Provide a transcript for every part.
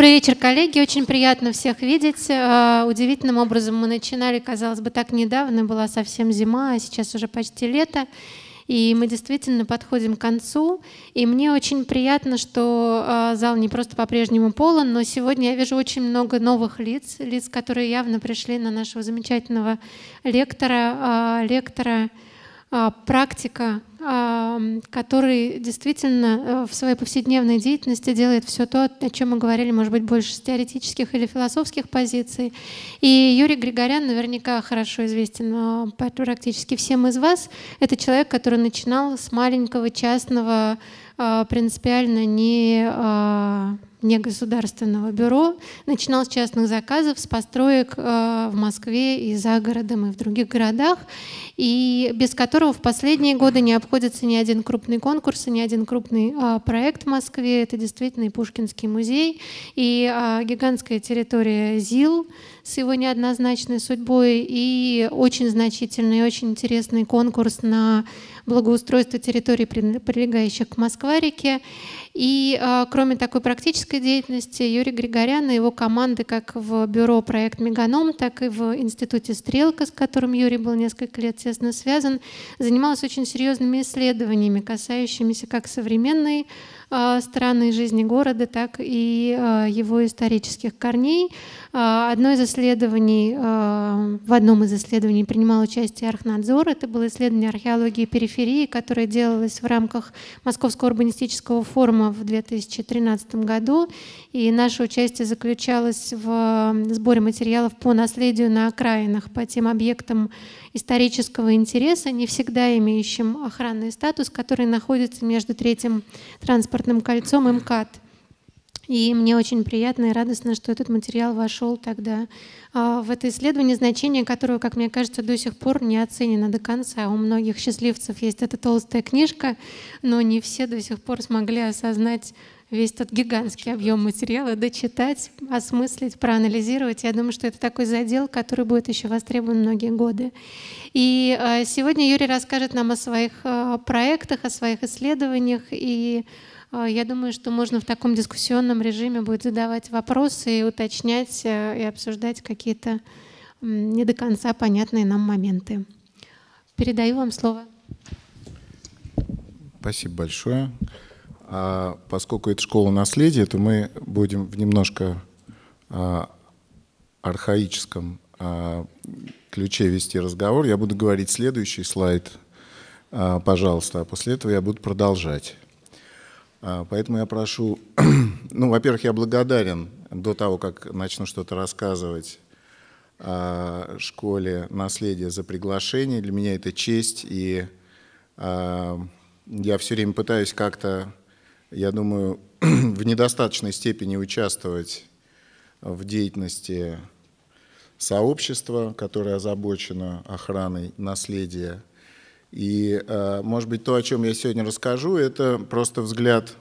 Добрый вечер, коллеги. Очень приятно всех видеть. Э, удивительным образом мы начинали, казалось бы, так недавно. Была совсем зима, а сейчас уже почти лето. И мы действительно подходим к концу. И мне очень приятно, что э, зал не просто по-прежнему полон, но сегодня я вижу очень много новых лиц, лиц, которые явно пришли на нашего замечательного лектора, э, лектора практика который действительно э, в своей повседневной деятельности делает все то, о чем мы говорили, может быть, больше с теоретических или философских позиций. И Юрий Григорян наверняка хорошо известен а, практически всем из вас. Это человек, который начинал с маленького частного а, принципиально не, а, не государственного бюро, начинал с частных заказов, с построек в Москве и за городом, и в других городах, и без которого в последние годы не необходимо находится ни один крупный конкурс ни один крупный а, проект в Москве. Это действительно и Пушкинский музей, и а, гигантская территория ЗИЛ с его неоднозначной судьбой, и очень значительный, очень интересный конкурс на благоустройства территорий, прилегающих к Москва-реке. И а, кроме такой практической деятельности Юрий Григорян и его команды как в бюро «Проект Меганом», так и в Институте «Стрелка», с которым Юрий был несколько лет тесно связан, занимался очень серьезными исследованиями, касающимися как современной Э, страны жизни города, так и э, его исторических корней. Э, одно из исследований, в одном из исследований принимал участие Архнадзор. Это было исследование археологии периферии, которое делалось в рамках Московского урбанистического форума в 2013 году. И наше участие заключалось в сборе материалов по наследию на окраинах, по тем объектам, исторического интереса, не всегда имеющим охранный статус, который находится между третьим транспортным кольцом и МКАД. И мне очень приятно и радостно, что этот материал вошел тогда а, в это исследование, значение которого, как мне кажется, до сих пор не оценено до конца. У многих счастливцев есть эта толстая книжка, но не все до сих пор смогли осознать весь тот гигантский объем материала дочитать, осмыслить, проанализировать. Я думаю, что это такой задел, который будет еще востребован многие годы. И э, сегодня Юрий расскажет нам о своих э, проектах, о своих исследованиях. И э, я думаю, что можно в таком дискуссионном режиме будет задавать вопросы и уточнять, и обсуждать какие-то не до конца понятные нам моменты. Передаю вам слово. Спасибо большое. А поскольку это школа наследия, то мы будем в немножко а, архаическом а, ключе вести разговор. Я буду говорить следующий слайд, а, пожалуйста, а после этого я буду продолжать. А, поэтому я прошу, ну, во-первых, я благодарен до того, как начну что-то рассказывать о школе наследия за приглашение. Для меня это честь, и а, я все время пытаюсь как-то я думаю, в недостаточной степени участвовать в деятельности сообщества, которое озабочено охраной наследия. И, э, может быть, то, о чем я сегодня расскажу, это просто взгляд,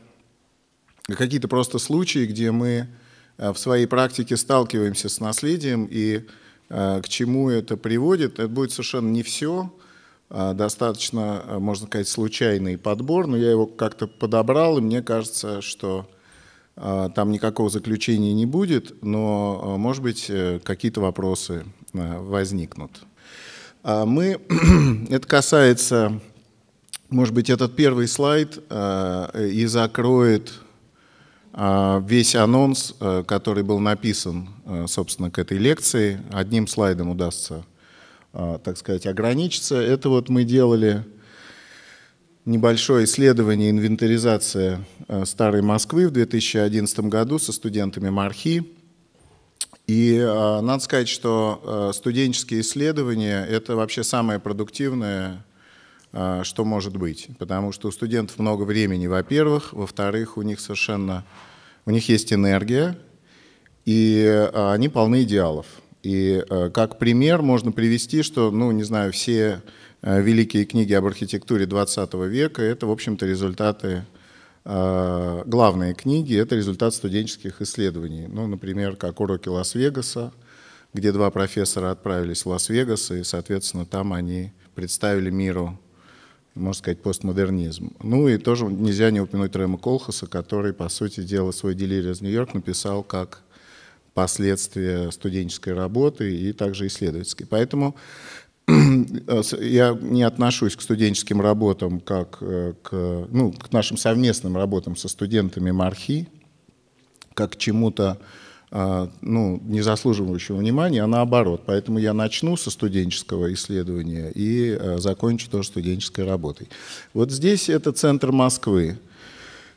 какие-то просто случаи, где мы э, в своей практике сталкиваемся с наследием и э, к чему это приводит. Это будет совершенно не все, а, достаточно, а, можно сказать, случайный подбор, но я его как-то подобрал, и мне кажется, что а, там никакого заключения не будет, но, может быть, э, какие-то вопросы возникнут. Мы, это касается, может быть, этот первый слайд и закроет весь анонс, который был написан, собственно, к этой лекции. Одним слайдом удастся а, так сказать, ограничиться. Это вот мы делали небольшое исследование, инвентаризация а, старой Москвы в 2011 году со студентами МАРХИ. И а, надо сказать, что студенческие исследования — это вообще самое продуктивное, что может быть, потому что у студентов много времени, во-первых, во-вторых, у них совершенно, у них есть энергия, и они полны идеалов. И э, как пример можно привести, что, ну, не знаю, все э, великие книги об архитектуре 20 века, это, в общем-то, результаты, э, главные книги, это результат студенческих исследований. Ну, например, как уроки Лас-Вегаса, где два профессора отправились в Лас-Вегас, и, соответственно, там они представили миру, можно сказать, постмодернизм. Ну и тоже нельзя не упомянуть Рэма Колхаса, который, по сути дела, свой из нью Нью-Йорк» написал как последствия студенческой работы и также исследовательской. Поэтому э, я не отношусь к студенческим работам как э, к, ну, к нашим совместным работам со студентами Мархи, как к чему-то а, ну, не заслуживающего внимания, а наоборот. Поэтому я начну со студенческого исследования и э, закончу тоже студенческой работой. Вот здесь это центр Москвы.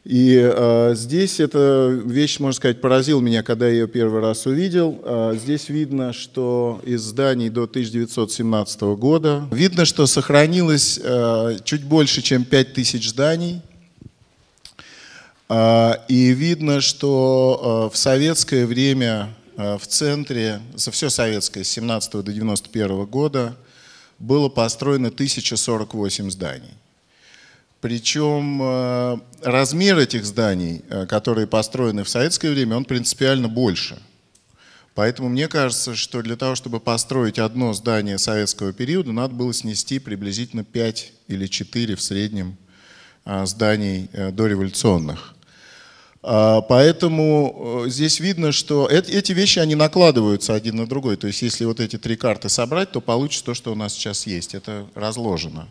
И э, здесь эта вещь, можно сказать, поразил меня, когда я ее первый раз увидел. Э, здесь видно, что из зданий до 1917 года, видно, что сохранилось э, чуть больше, чем 5000 зданий. Э, и видно, что э, в советское время э, в центре, за все советское, с 17 до 91 года, было построено 1048 зданий. Причем э, размер этих зданий, э, которые построены в советское время, он принципиально больше. Поэтому мне кажется, что для того, чтобы построить одно здание советского периода, надо было снести приблизительно 5 или 4 в среднем э, зданий дореволюционных. А, поэтому здесь видно, что эти вещи, они накладываются один на другой. То есть если вот эти три карты собрать, то получится то, что у нас сейчас есть. Это разложено.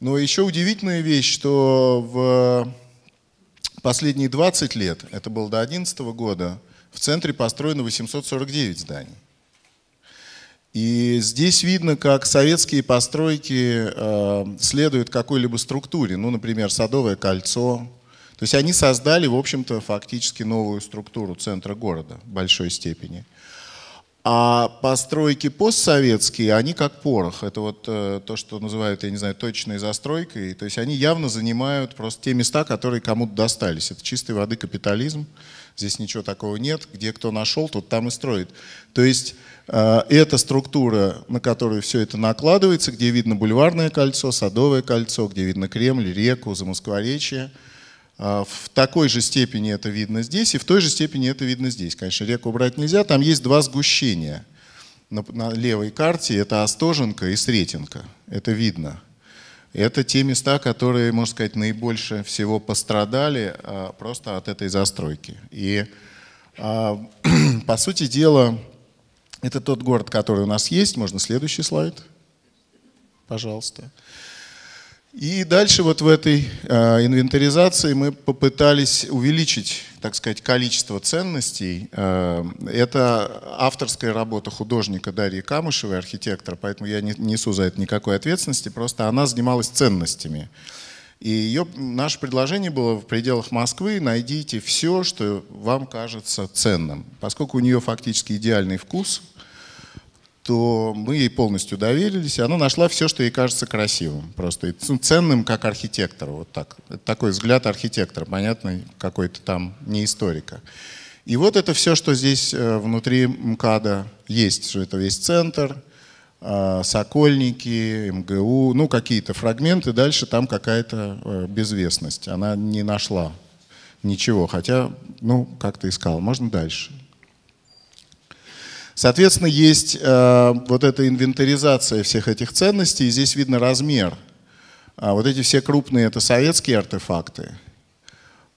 Но еще удивительная вещь, что в последние 20 лет, это было до 2011 года, в центре построено 849 зданий. И здесь видно, как советские постройки э, следуют какой-либо структуре, ну, например, Садовое кольцо. То есть они создали, в общем-то, фактически новую структуру центра города в большой степени. Э, а постройки постсоветские, они как порох. Это вот э, то, что называют, я не знаю, точной застройкой. То есть они явно занимают просто те места, которые кому-то достались. Это чистой воды капитализм. Здесь ничего такого нет. Где кто нашел, тот там и строит. То есть э, эта структура, на которую все это накладывается, где видно бульварное кольцо, садовое кольцо, где видно Кремль, реку, Замоскворечье – а, в такой же степени это видно здесь, и в той же степени это видно здесь. Конечно, реку убрать нельзя, там есть два сгущения. На, на левой карте это Остоженка и Сретенка, это видно. Это те места, которые, можно сказать, наибольше всего пострадали а, просто от этой застройки. И, а, по сути дела, это тот город, который у нас есть. Можно следующий слайд? Пожалуйста. Пожалуйста. И дальше вот в этой э, инвентаризации мы попытались увеличить, так сказать, количество ценностей. Э, это авторская работа художника Дарьи Камышевой, архитектора, поэтому я не несу за это никакой ответственности, просто она занималась ценностями. И ее, наше предложение было в пределах Москвы найдите все, что вам кажется ценным. Поскольку у нее фактически идеальный вкус – то мы ей полностью доверились, и она нашла все, что ей кажется красивым, просто и ценным как архитектор, вот так. Это такой взгляд архитектора, понятно, какой-то там не историка. И вот это все, что здесь э, внутри МКАДа есть, что это весь центр, а, Сокольники, МГУ, ну какие-то фрагменты, дальше там какая-то э, безвестность. Она не нашла ничего, хотя, ну, как-то искала. Можно дальше. Соответственно, есть э, вот эта инвентаризация всех этих ценностей, и здесь видно размер. А вот эти все крупные — это советские артефакты,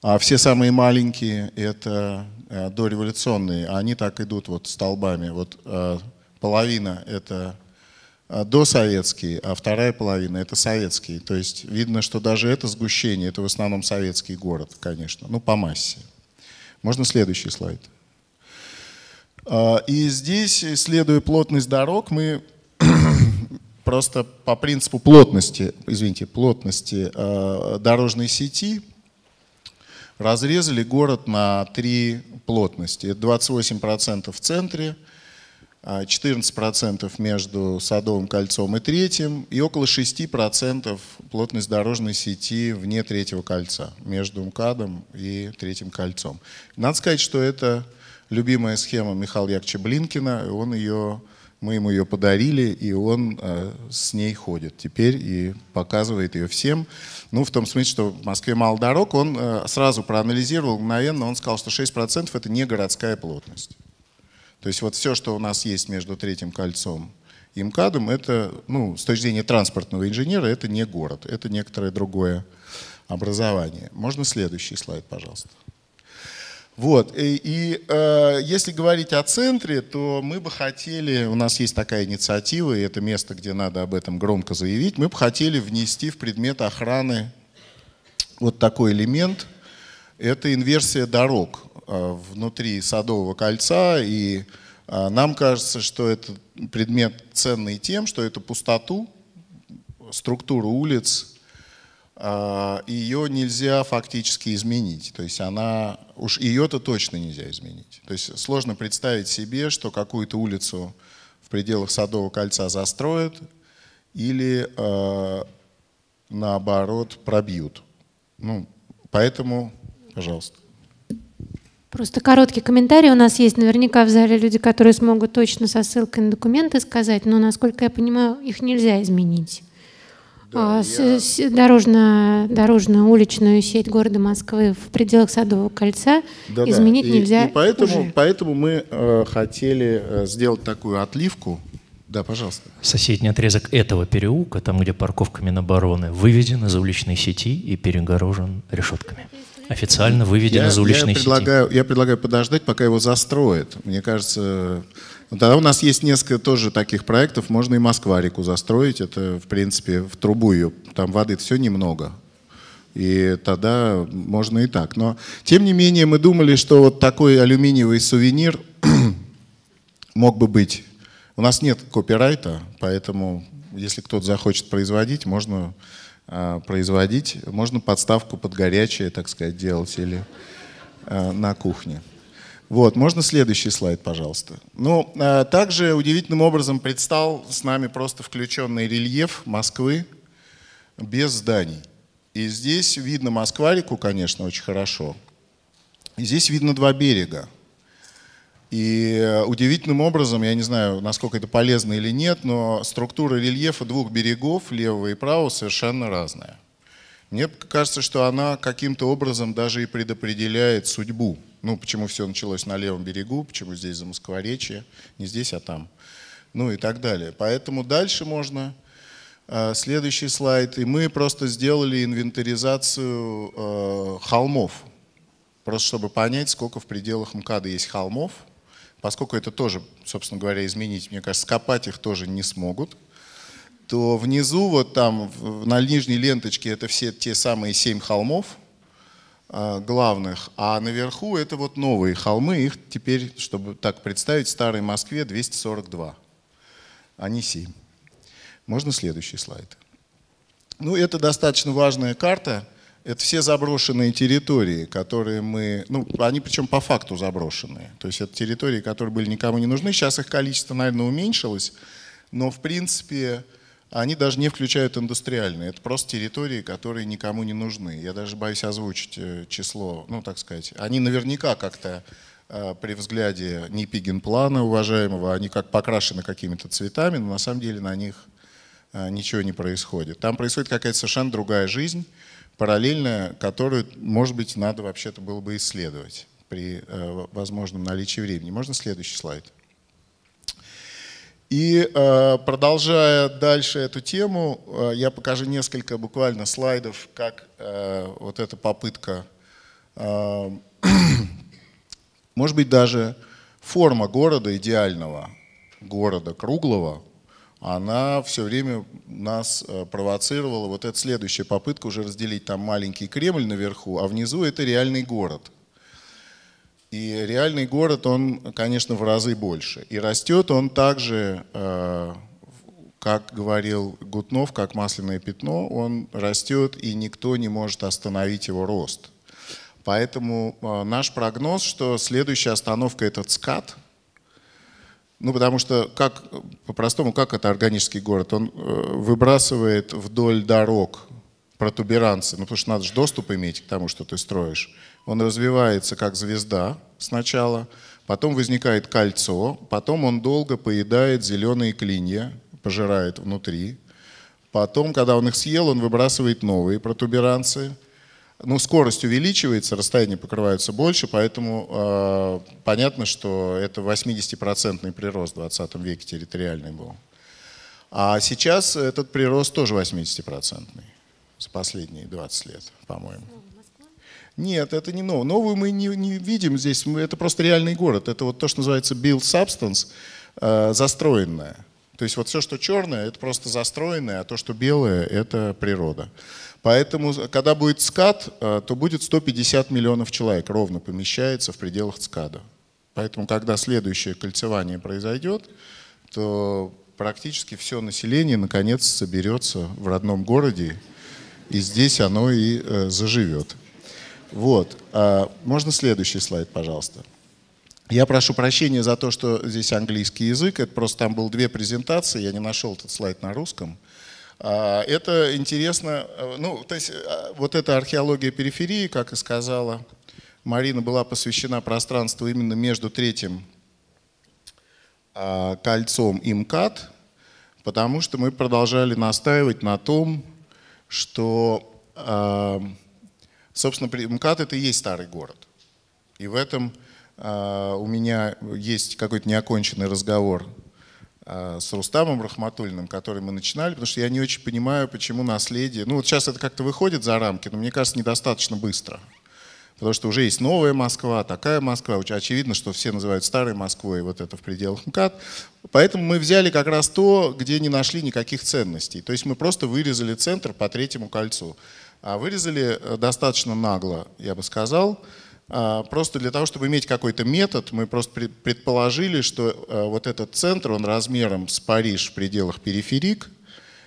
а все самые маленькие — это э, дореволюционные, а они так идут вот столбами. Вот э, половина — это э, досоветские, а вторая половина — это советские. То есть видно, что даже это сгущение, это в основном советский город, конечно, ну по массе. Можно следующий слайд? А, и здесь, исследуя плотность дорог, мы просто по принципу плотности, извините, плотности а, дорожной сети разрезали город на три плотности. Это 28% в центре, 14% а, между Садовым кольцом и Третьим и около 6% плотность дорожной сети вне Третьего кольца, между МКАДом и Третьим кольцом. Надо сказать, что это любимая схема Михаила Яковлевича Блинкина, он ее, мы ему ее подарили, и он э, с ней ходит теперь и показывает ее всем. Ну, в том смысле, что в Москве мало дорог, он э, сразу проанализировал мгновенно, он сказал, что 6% это не городская плотность. То есть вот все, что у нас есть между третьим кольцом и МКАДом, это, ну, с точки зрения транспортного инженера, это не город, это некоторое другое образование. Можно следующий слайд, пожалуйста. Вот. И, и э, если говорить о центре, то мы бы хотели, у нас есть такая инициатива, и это место, где надо об этом громко заявить, мы бы хотели внести в предмет охраны вот такой элемент. Это инверсия дорог э, внутри Садового кольца, и э, нам кажется, что этот предмет ценный тем, что это пустоту, структуру улиц а, ее нельзя фактически изменить. То есть она, уж ее-то точно нельзя изменить. То есть сложно представить себе, что какую-то улицу в пределах Садового кольца застроят или а, наоборот пробьют. Ну, поэтому, пожалуйста. Просто короткий комментарий у нас есть. Наверняка в зале люди, которые смогут точно со ссылкой на документы сказать, но, насколько я понимаю, их нельзя изменить. Да, а, я... дорожно, дорожно-уличную сеть города Москвы в пределах Садового кольца да, изменить да. И, нельзя. И поэтому, уже. поэтому мы э, хотели э, сделать такую отливку. Да, пожалуйста. Соседний отрезок этого переулка, там, где парковка Минобороны, выведен из уличной сети и перегорожен решетками. Официально выведен я, из уличной я предлагаю, сети. Я предлагаю подождать, пока его застроят. Мне кажется, но ну, тогда у нас есть несколько тоже таких проектов. Можно и Москва-реку застроить. Это, в принципе, в трубу ее. Там воды все немного. И тогда можно и так. Но, тем не менее, мы думали, что вот такой алюминиевый сувенир мог бы быть. У нас нет копирайта, поэтому если кто-то захочет производить, можно э, производить, можно подставку под горячее, так сказать, делать или э, на кухне. Вот, можно следующий слайд, пожалуйста. Ну, а, также удивительным образом предстал с нами просто включенный рельеф Москвы без зданий. И здесь видно Москва-реку, конечно, очень хорошо. И здесь видно два берега. И удивительным образом, я не знаю, насколько это полезно или нет, но структура рельефа двух берегов, левого и правого, совершенно разная. Мне кажется, что она каким-то образом даже и предопределяет судьбу. Ну, почему все началось на левом берегу, почему здесь за Москворечье, не здесь, а там. Ну и так далее. Поэтому дальше можно э, Следующий слайд. И мы просто сделали инвентаризацию э, холмов. Просто чтобы понять, сколько в пределах МКАДа есть холмов. Поскольку это тоже, собственно говоря, изменить, мне кажется, скопать их тоже не смогут то внизу вот там на нижней ленточке это все те самые семь холмов а, главных, а наверху это вот новые холмы, их теперь, чтобы так представить, в старой Москве 242, а не 7. Можно следующий слайд. Ну, это достаточно важная карта. Это все заброшенные территории, которые мы... Ну, они причем по факту заброшенные. То есть это территории, которые были никому не нужны. Сейчас их количество, наверное, уменьшилось. Но, в принципе, а они даже не включают индустриальные. Это просто территории, которые никому не нужны. Я даже боюсь озвучить э, число, ну так сказать. Они наверняка как-то э, при взгляде не плана, уважаемого, они как покрашены какими-то цветами, но на самом деле на них э, ничего не происходит. Там происходит какая-то совершенно другая жизнь, параллельная, которую, может быть, надо вообще-то было бы исследовать при возможном наличии времени. Можно следующий слайд? И э, продолжая дальше эту тему, э, я покажу несколько буквально слайдов, как э, вот эта попытка, может быть, даже форма города идеального, города круглого, она все время нас провоцировала. Вот эта следующая попытка уже разделить там маленький Кремль наверху, а внизу это реальный город – и реальный город, он, конечно, в разы больше. И растет он также, э, как говорил Гутнов, как масляное пятно, он растет, и никто не может остановить его рост. Поэтому э, наш прогноз, что следующая остановка – это ЦКАД. Ну, потому что, как, по-простому, как это органический город? Он э, выбрасывает вдоль дорог протуберанцы, ну, потому что надо же доступ иметь к тому, что ты строишь он развивается как звезда сначала, потом возникает кольцо, потом он долго поедает зеленые клинья, пожирает внутри. Потом, когда он их съел, он выбрасывает новые протуберанцы. Ну, скорость увеличивается, расстояние покрывается больше, поэтому э, понятно, что это 80-процентный прирост в 20 веке территориальный был. А сейчас этот прирост тоже 80-процентный за последние 20 лет, по-моему. Нет, это не новое. Новую мы не, не видим здесь, это просто реальный город. Это вот то, что называется build substance, э, застроенное. То есть вот все, что черное, это просто застроенное, а то, что белое, это природа. Поэтому, э, когда будет скат, э, то будет 150 миллионов человек ровно помещается в пределах скада. Поэтому, когда следующее кольцевание произойдет, то практически все население наконец соберется в родном городе, и здесь оно и заживет. Вот. А, можно следующий слайд, пожалуйста. Я прошу прощения за то, что здесь английский язык. Это просто там было две презентации, я не нашел этот слайд на русском. А, это интересно. А, ну, то есть вот эта археология периферии, как и сказала Марина, была посвящена пространству именно между третьим кольцом и МКАД, потому что мы продолжали настаивать на том, что Собственно, МКАД это и есть старый город. И в этом а, у меня есть какой-то неоконченный разговор а, с Рустамом Рахматульным, который мы начинали, потому что я не очень понимаю, почему наследие... Ну вот сейчас это как-то выходит за рамки, но мне кажется, недостаточно быстро. Потому что уже есть новая Москва, такая Москва. Очевидно, что все называют старой Москвой, и вот это в пределах МКАД. Поэтому мы взяли как раз то, где не нашли никаких ценностей. То есть мы просто вырезали центр по третьему кольцу. А вырезали э, достаточно нагло, я бы сказал. А, просто для того, чтобы иметь какой-то метод, мы просто предположили, что э, вот этот центр, он размером с Париж в пределах периферик,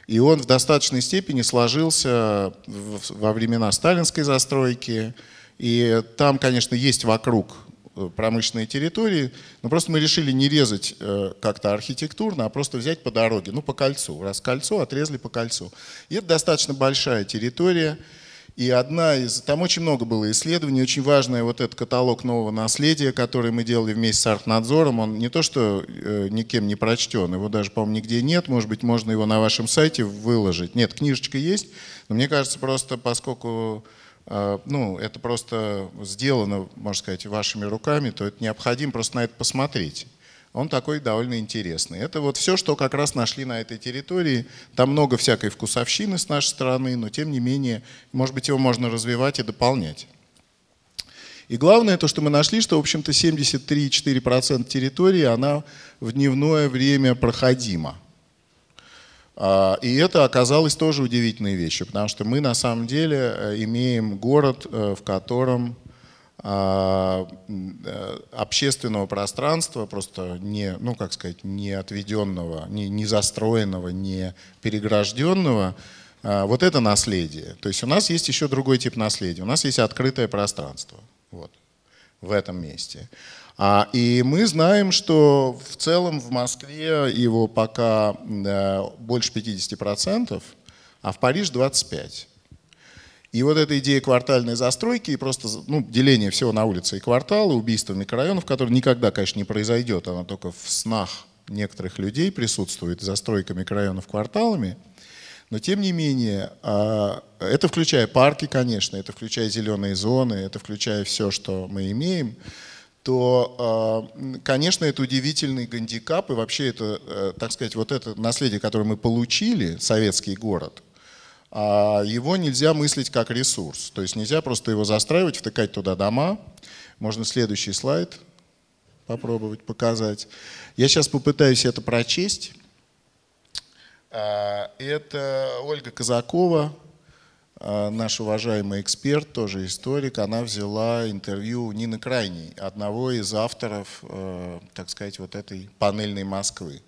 и он в достаточной степени сложился во времена сталинской застройки. И там, конечно, есть вокруг Э, промышленные территории, но просто мы решили не резать э, как-то архитектурно, а просто взять по дороге, ну по кольцу. Раз кольцо, отрезали по кольцу. И это достаточно большая территория. И одна из, там очень много было исследований, очень важный вот этот каталог нового наследия, который мы делали вместе с Архнадзором, он не то что э, никем не прочтен, его даже, по-моему, нигде нет, может быть, можно его на вашем сайте выложить. Нет, книжечка есть, но мне кажется, просто поскольку а, ну, это просто сделано, можно сказать, вашими руками, то это необходимо просто на это посмотреть. Он такой довольно интересный. Это вот все, что как раз нашли на этой территории. Там много всякой вкусовщины с нашей стороны, но тем не менее, может быть, его можно развивать и дополнять. И главное то, что мы нашли, что, в общем-то, 73,4% территории, она в дневное время проходима. А, и это оказалось тоже удивительной вещью, потому что мы на самом деле э, имеем город, э, в котором а, э, общественного пространства, просто не, ну как сказать, не отведенного, не, не застроенного, не перегражденного, а, вот это наследие. То есть у нас есть еще другой тип наследия. У нас есть открытое пространство вот, в этом месте. А, и мы знаем, что в целом в Москве его пока э, больше 50%, а в Париже 25%. И вот эта идея квартальной застройки и просто ну, деление всего на улицы и кварталы, убийство микрорайонов, которое никогда, конечно, не произойдет, оно только в снах некоторых людей присутствует, застройка микрорайонов кварталами. Но тем не менее, а, это включая парки, конечно, это включая зеленые зоны, это включая все, что мы имеем – то, а, конечно, это удивительный гандикап, и вообще это, э, так сказать, вот это наследие, которое мы получили, советский город, а, его нельзя мыслить как ресурс. То есть нельзя просто его застраивать, втыкать туда дома. Можно следующий слайд попробовать показать. Я сейчас попытаюсь это прочесть. А, это Ольга Казакова, а, наша уважаемая эксперт, тоже историк, она взяла интервью Нины Крайней, одного из авторов, э, так сказать, вот этой панельной Москвы.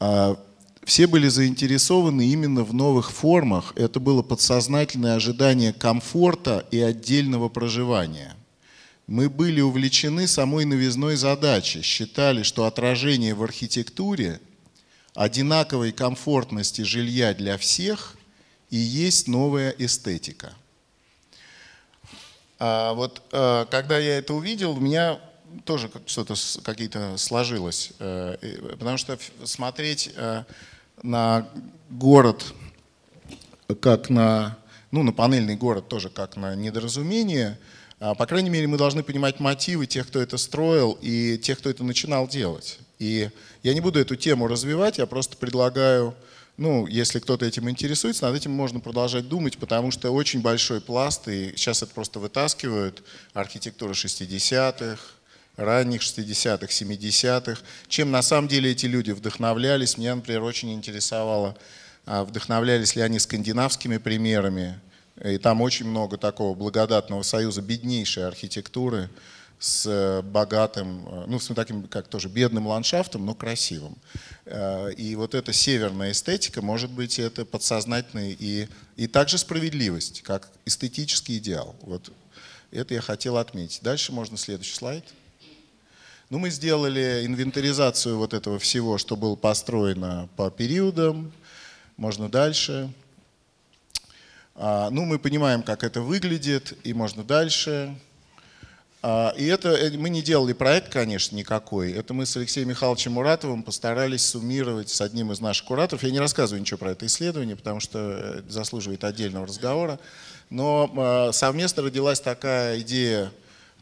А, все были заинтересованы именно в новых формах. Это было подсознательное ожидание комфорта и отдельного проживания. Мы были увлечены самой новизной задачей, считали, что отражение в архитектуре одинаковой комфортности жилья для всех и есть новая эстетика. А вот э, когда я это увидел, у меня тоже что-то какие-то сложилось, э, потому что смотреть э, на город как на, ну, на панельный город тоже как на недоразумение, а, по крайней мере, мы должны понимать мотивы тех, кто это строил и тех, кто это начинал делать. И я не буду эту тему развивать, я просто предлагаю ну, если кто-то этим интересуется, над этим можно продолжать думать, потому что очень большой пласт, и сейчас это просто вытаскивают, архитектура 60-х, ранних 60-х, 70-х, чем на самом деле эти люди вдохновлялись. Меня, например, очень интересовало, а, вдохновлялись ли они скандинавскими примерами, и там очень много такого благодатного союза беднейшей архитектуры, с э, богатым, э, ну, с таким, как тоже бедным ландшафтом, но красивым. Э, и вот эта северная эстетика, может быть, это подсознательный и, и также справедливость, как эстетический идеал. Вот это я хотел отметить. Дальше можно следующий слайд. Ну, мы сделали инвентаризацию вот этого всего, что было построено по периодам. Можно дальше. А, ну, мы понимаем, как это выглядит, и можно дальше. А, и это э, мы не делали проект, конечно, никакой. Это мы с Алексеем Михайловичем Муратовым постарались суммировать с одним из наших кураторов. Я не рассказываю ничего про это исследование, потому что э, заслуживает отдельного разговора. Но а, совместно родилась такая идея,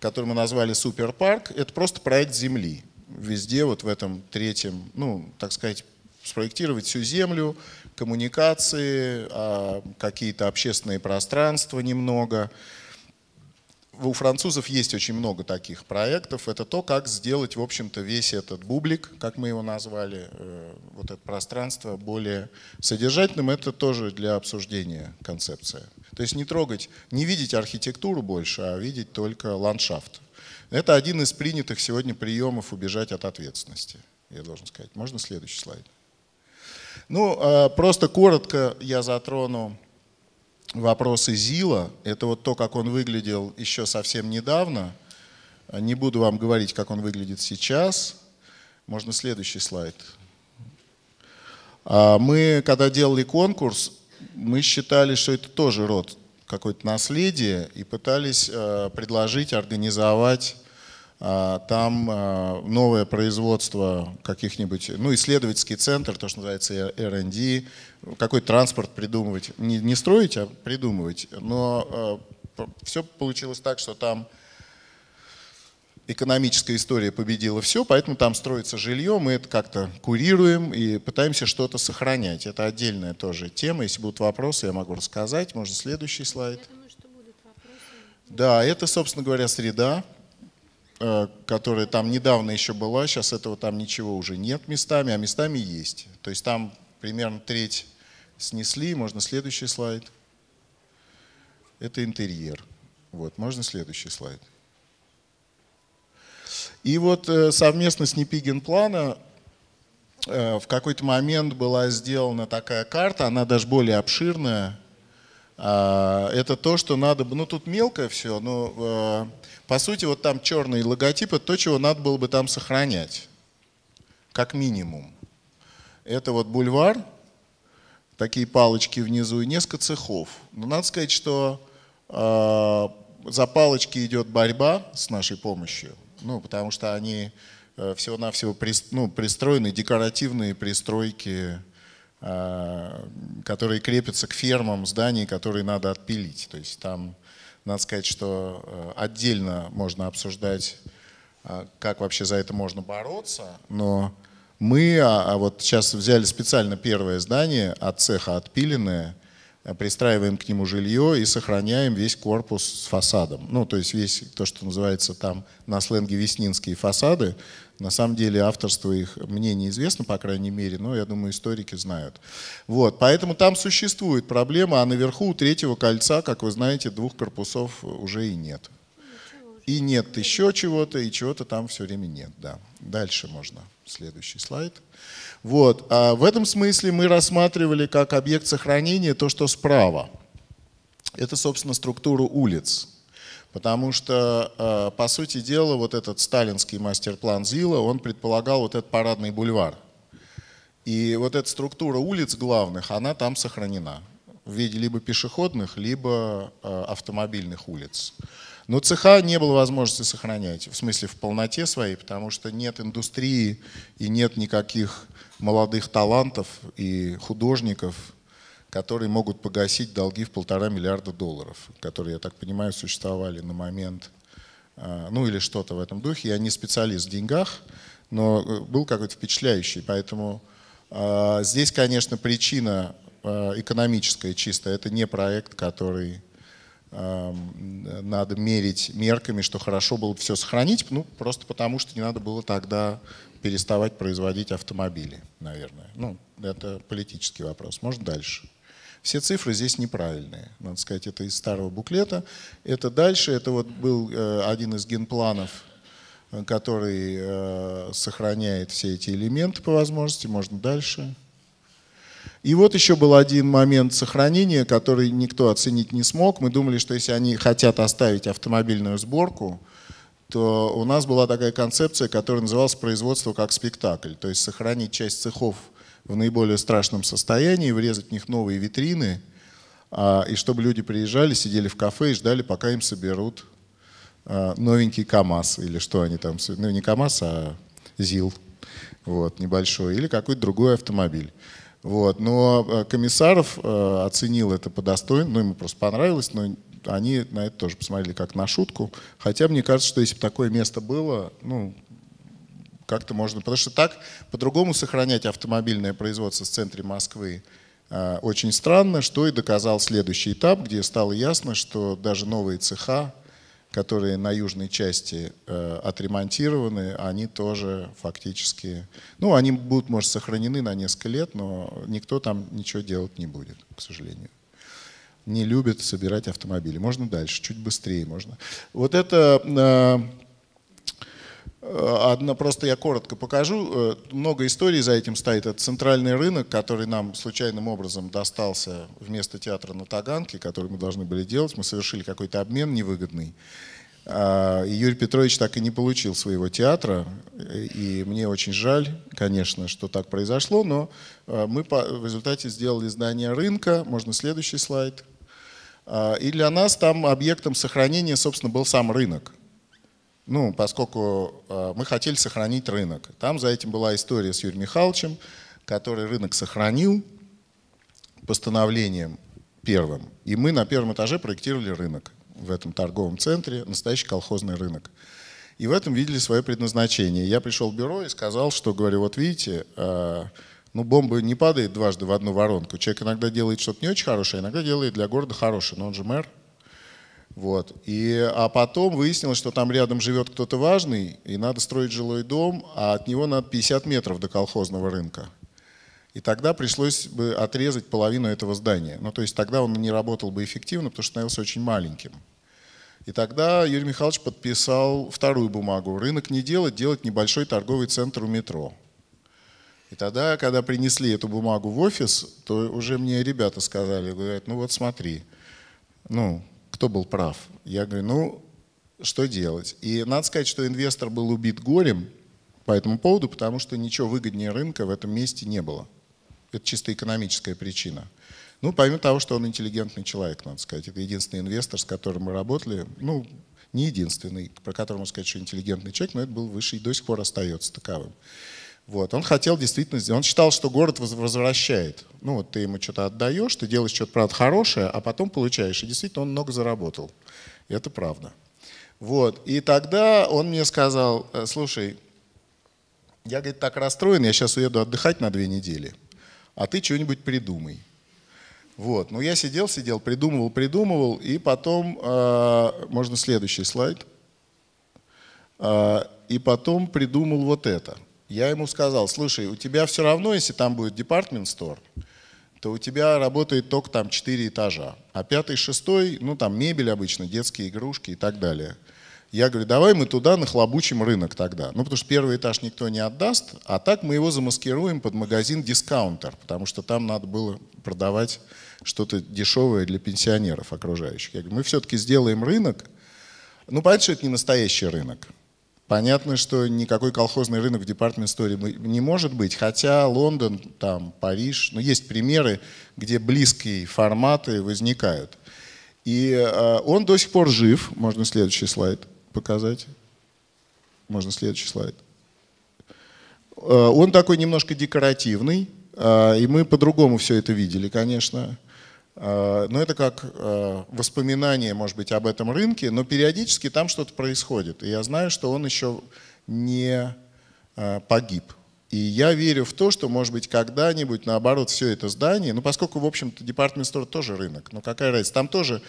которую мы назвали «Суперпарк». Это просто проект Земли. Везде вот в этом третьем, ну, так сказать, спроектировать всю землю, коммуникации, а, какие-то общественные пространства немного – у французов есть очень много таких проектов. Это то, как сделать, в общем-то, весь этот бублик, как мы его назвали, э, вот это пространство более содержательным. Это тоже для обсуждения концепция. То есть не трогать, не видеть архитектуру больше, а видеть только ландшафт. Это один из принятых сегодня приемов убежать от ответственности, я должен сказать. Можно следующий слайд? Ну, э, просто коротко я затрону вопросы Зила. Это вот то, как он выглядел еще совсем недавно. Не буду вам говорить, как он выглядит сейчас. Можно следующий слайд. А мы, когда делали конкурс, мы считали, что это тоже род какое-то наследие и пытались э, предложить, организовать а, там а, новое производство каких-нибудь, ну, исследовательский центр, то, что называется R&D, какой транспорт придумывать, не, не строить, а придумывать. Но а, все получилось так, что там экономическая история победила все, поэтому там строится жилье, мы это как-то курируем и пытаемся что-то сохранять. Это отдельная тоже тема. Если будут вопросы, я могу рассказать. Можно следующий слайд. Я думаю, что будут вопросы. Да, это, собственно говоря, среда. Э, которая там недавно еще была, сейчас этого там ничего уже нет местами, а местами есть. То есть там примерно треть снесли, можно следующий слайд. Это интерьер. Вот, можно следующий слайд. И вот э, совместно с Непигин Плана э, в какой-то момент была сделана такая карта, она даже более обширная, а, это то, что надо, ну тут мелкое все, но а, по сути вот там черный логотип, это то, чего надо было бы там сохранять, как минимум. Это вот бульвар, такие палочки внизу и несколько цехов. Но надо сказать, что а, за палочки идет борьба с нашей помощью, ну потому что они э, всего-навсего ну, пристроены, декоративные пристройки, Э, которые крепятся к фермам зданий, которые надо отпилить. То есть там, надо сказать, что э, отдельно можно обсуждать, э, как вообще за это можно бороться, но мы, а, а вот сейчас взяли специально первое здание от цеха отпиленное, пристраиваем к нему жилье и сохраняем весь корпус с фасадом. Ну, то есть весь то, что называется там на сленге веснинские фасады, на самом деле авторство их мне неизвестно, по крайней мере, но я думаю, историки знают. Вот, поэтому там существует проблема, а наверху у третьего кольца, как вы знаете, двух корпусов уже и нет. И нет еще чего-то, и чего-то там все время нет. Да. Дальше можно. Следующий слайд. Вот. А в этом смысле мы рассматривали как объект сохранения то, что справа. Это, собственно, структура улиц. Потому что, э, по сути дела, вот этот сталинский мастер-план ЗИЛа, он предполагал вот этот парадный бульвар. И вот эта структура улиц главных, она там сохранена в виде либо пешеходных, либо э, автомобильных улиц. Но цеха не было возможности сохранять, в смысле в полноте своей, потому что нет индустрии и нет никаких молодых талантов и художников, которые могут погасить долги в полтора миллиарда долларов, которые, я так понимаю, существовали на момент, а, ну или что-то в этом духе. Я не специалист в деньгах, но э, был какой-то впечатляющий. Поэтому а, здесь, конечно, причина а, экономическая чисто. Это не проект, который надо мерить мерками, что хорошо было все сохранить, ну, просто потому что не надо было тогда переставать производить автомобили, наверное. Ну, это политический вопрос. Можно дальше? Все цифры здесь неправильные. Надо сказать, это из старого буклета. Это дальше, это вот был э, один из генпланов, э, который э, сохраняет все эти элементы по возможности. Можно дальше. И вот еще был один момент сохранения, который никто оценить не смог. Мы думали, что если они хотят оставить автомобильную сборку, то у нас была такая концепция, которая называлась производство как спектакль. То есть сохранить часть цехов – в наиболее страшном состоянии, врезать в них новые витрины, а, и чтобы люди приезжали, сидели в кафе и ждали, пока им соберут а, новенький КАМАЗ или что они там, ну не КАМАЗ, а ЗИЛ вот, небольшой, или какой-то другой автомобиль. Вот. Но а, Комиссаров оценил это по достоинству, ну, ему просто понравилось, но они на это тоже посмотрели как на шутку. Хотя мне кажется, что если бы такое место было, ну, как-то можно, потому что так по-другому сохранять автомобильное производство в центре Москвы а, очень странно, что и доказал следующий этап, где стало ясно, что даже новые цеха, которые на южной части э, отремонтированы, они тоже фактически, ну, они будут, может, сохранены на несколько лет, но никто там ничего делать не будет, к сожалению. Не любят собирать автомобили. Можно дальше, чуть быстрее можно. Вот это э, Э, одно, просто я коротко покажу. Э, много историй за этим стоит. Это центральный рынок, который нам случайным образом достался вместо театра на Таганке, который мы должны были делать. Мы совершили какой-то обмен невыгодный. А, и Юрий Петрович так и не получил своего театра. И мне очень жаль, конечно, что так произошло, но э, мы в результате сделали здание рынка. Можно следующий слайд. А, и для нас там объектом сохранения, собственно, был сам рынок ну, поскольку э, мы хотели сохранить рынок. Там за этим была история с Юрием Михайловичем, который рынок сохранил постановлением первым. И мы на первом этаже проектировали рынок в этом торговом центре, настоящий колхозный рынок. И в этом видели свое предназначение. Я пришел в бюро и сказал, что, говорю, вот видите, э, ну, бомба не падает дважды в одну воронку. Человек иногда делает что-то не очень хорошее, а иногда делает для города хорошее, но он же мэр, вот. И, а потом выяснилось, что там рядом живет кто-то важный, и надо строить жилой дом, а от него надо 50 метров до колхозного рынка. И тогда пришлось бы отрезать половину этого здания. Ну, то есть тогда он не работал бы эффективно, потому что становился очень маленьким. И тогда Юрий Михайлович подписал вторую бумагу. Рынок не делать, делать небольшой торговый центр у метро. И тогда, когда принесли эту бумагу в офис, то уже мне ребята сказали, говорят, ну вот смотри, ну, кто был прав? Я говорю, ну, что делать? И надо сказать, что инвестор был убит горем по этому поводу, потому что ничего выгоднее рынка в этом месте не было. Это чисто экономическая причина. Ну, помимо того, что он интеллигентный человек, надо сказать. Это единственный инвестор, с которым мы работали. Ну, не единственный, про которого можно сказать, что интеллигентный человек, но это был выше и до сих пор остается таковым. Вот. Он хотел действительно сделать. Он считал, что город возвращает. Ну, вот ты ему что-то отдаешь, ты делаешь что-то, правда, хорошее, а потом получаешь. И действительно, он много заработал. это правда. Вот. И тогда он мне сказал, э, слушай, я, говорит, так расстроен, я сейчас уеду отдыхать на две недели, а ты что-нибудь придумай. Вот. Ну, я сидел, сидел, придумывал, придумывал, и потом, э, можно следующий слайд, э, и потом придумал вот это – я ему сказал, слушай, у тебя все равно, если там будет департмент стор, то у тебя работает только там 4 этажа, а пятый, шестой, ну там мебель обычно, детские игрушки и так далее. Я говорю, давай мы туда нахлобучим рынок тогда. Ну, потому что первый этаж никто не отдаст, а так мы его замаскируем под магазин дискаунтер, потому что там надо было продавать что-то дешевое для пенсионеров окружающих. Я говорю, мы все-таки сделаем рынок. Ну, понятно, что это не настоящий рынок. Понятно, что никакой колхозный рынок в департамент истории не может быть, хотя Лондон, там, Париж, ну, есть примеры, где близкие форматы возникают. И э, он до сих пор жив. Можно следующий слайд показать. Можно следующий слайд. Э, он такой немножко декоративный, э, и мы по-другому все это видели, конечно. А, но ну, это как а, воспоминание, может быть, об этом рынке, но периодически там что-то происходит. И я знаю, что он еще не а, погиб. И я верю в то, что, может быть, когда-нибудь, наоборот, все это здание, ну, поскольку, в общем-то, департамент стор тоже рынок, ну, какая разница, там тоже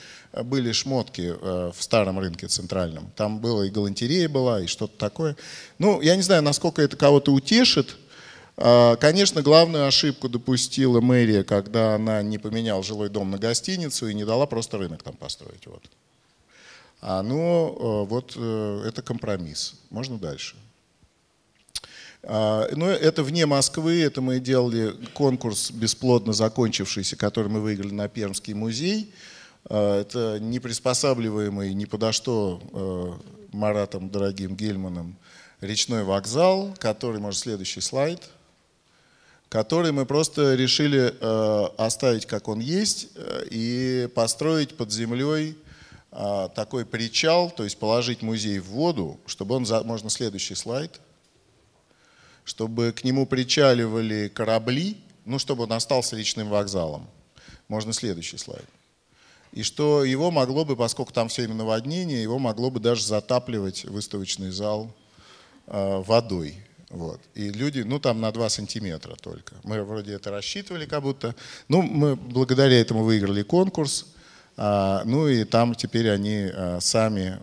были шмотки в старом рынке центральном, там было и галантерея была, и что-то такое. Ну, я не знаю, насколько это кого-то утешит, а, конечно, главную ошибку допустила мэрия, когда она не поменяла жилой дом на гостиницу и не дала просто рынок там построить. Вот. А, Но ну, э, вот э, это компромисс. Можно дальше. А, Но ну, это вне Москвы, это мы делали конкурс, бесплодно закончившийся, который мы выиграли на Пермский музей. Это не приспосабливаемый ни подо что э, Маратом, дорогим Гельманом, речной вокзал, который, может, следующий слайд – который мы просто решили э, оставить как он есть э, и построить под землей э, такой причал, то есть положить музей в воду, чтобы он, можно следующий слайд, чтобы к нему причаливали корабли, ну, чтобы он остался личным вокзалом. Можно следующий слайд. И что его могло бы, поскольку там все время наводнение, его могло бы даже затапливать выставочный зал водой. Вот. И люди, ну там на 2 сантиметра только. Мы вроде это рассчитывали как будто. Ну, мы благодаря этому выиграли конкурс. А, ну и там теперь они а, сами,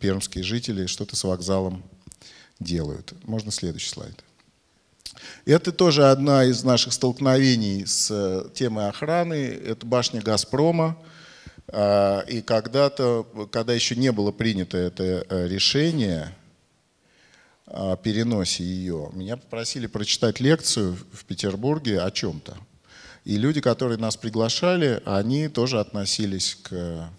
пермские жители, что-то с вокзалом делают. Можно следующий слайд. Это тоже одна из наших столкновений с э, темой охраны. Это башня «Газпрома». А, и когда-то, когда еще не было принято это э, решение, а, переносе ее, меня попросили прочитать лекцию в Петербурге о чем-то. И люди, которые нас приглашали, они тоже относились к,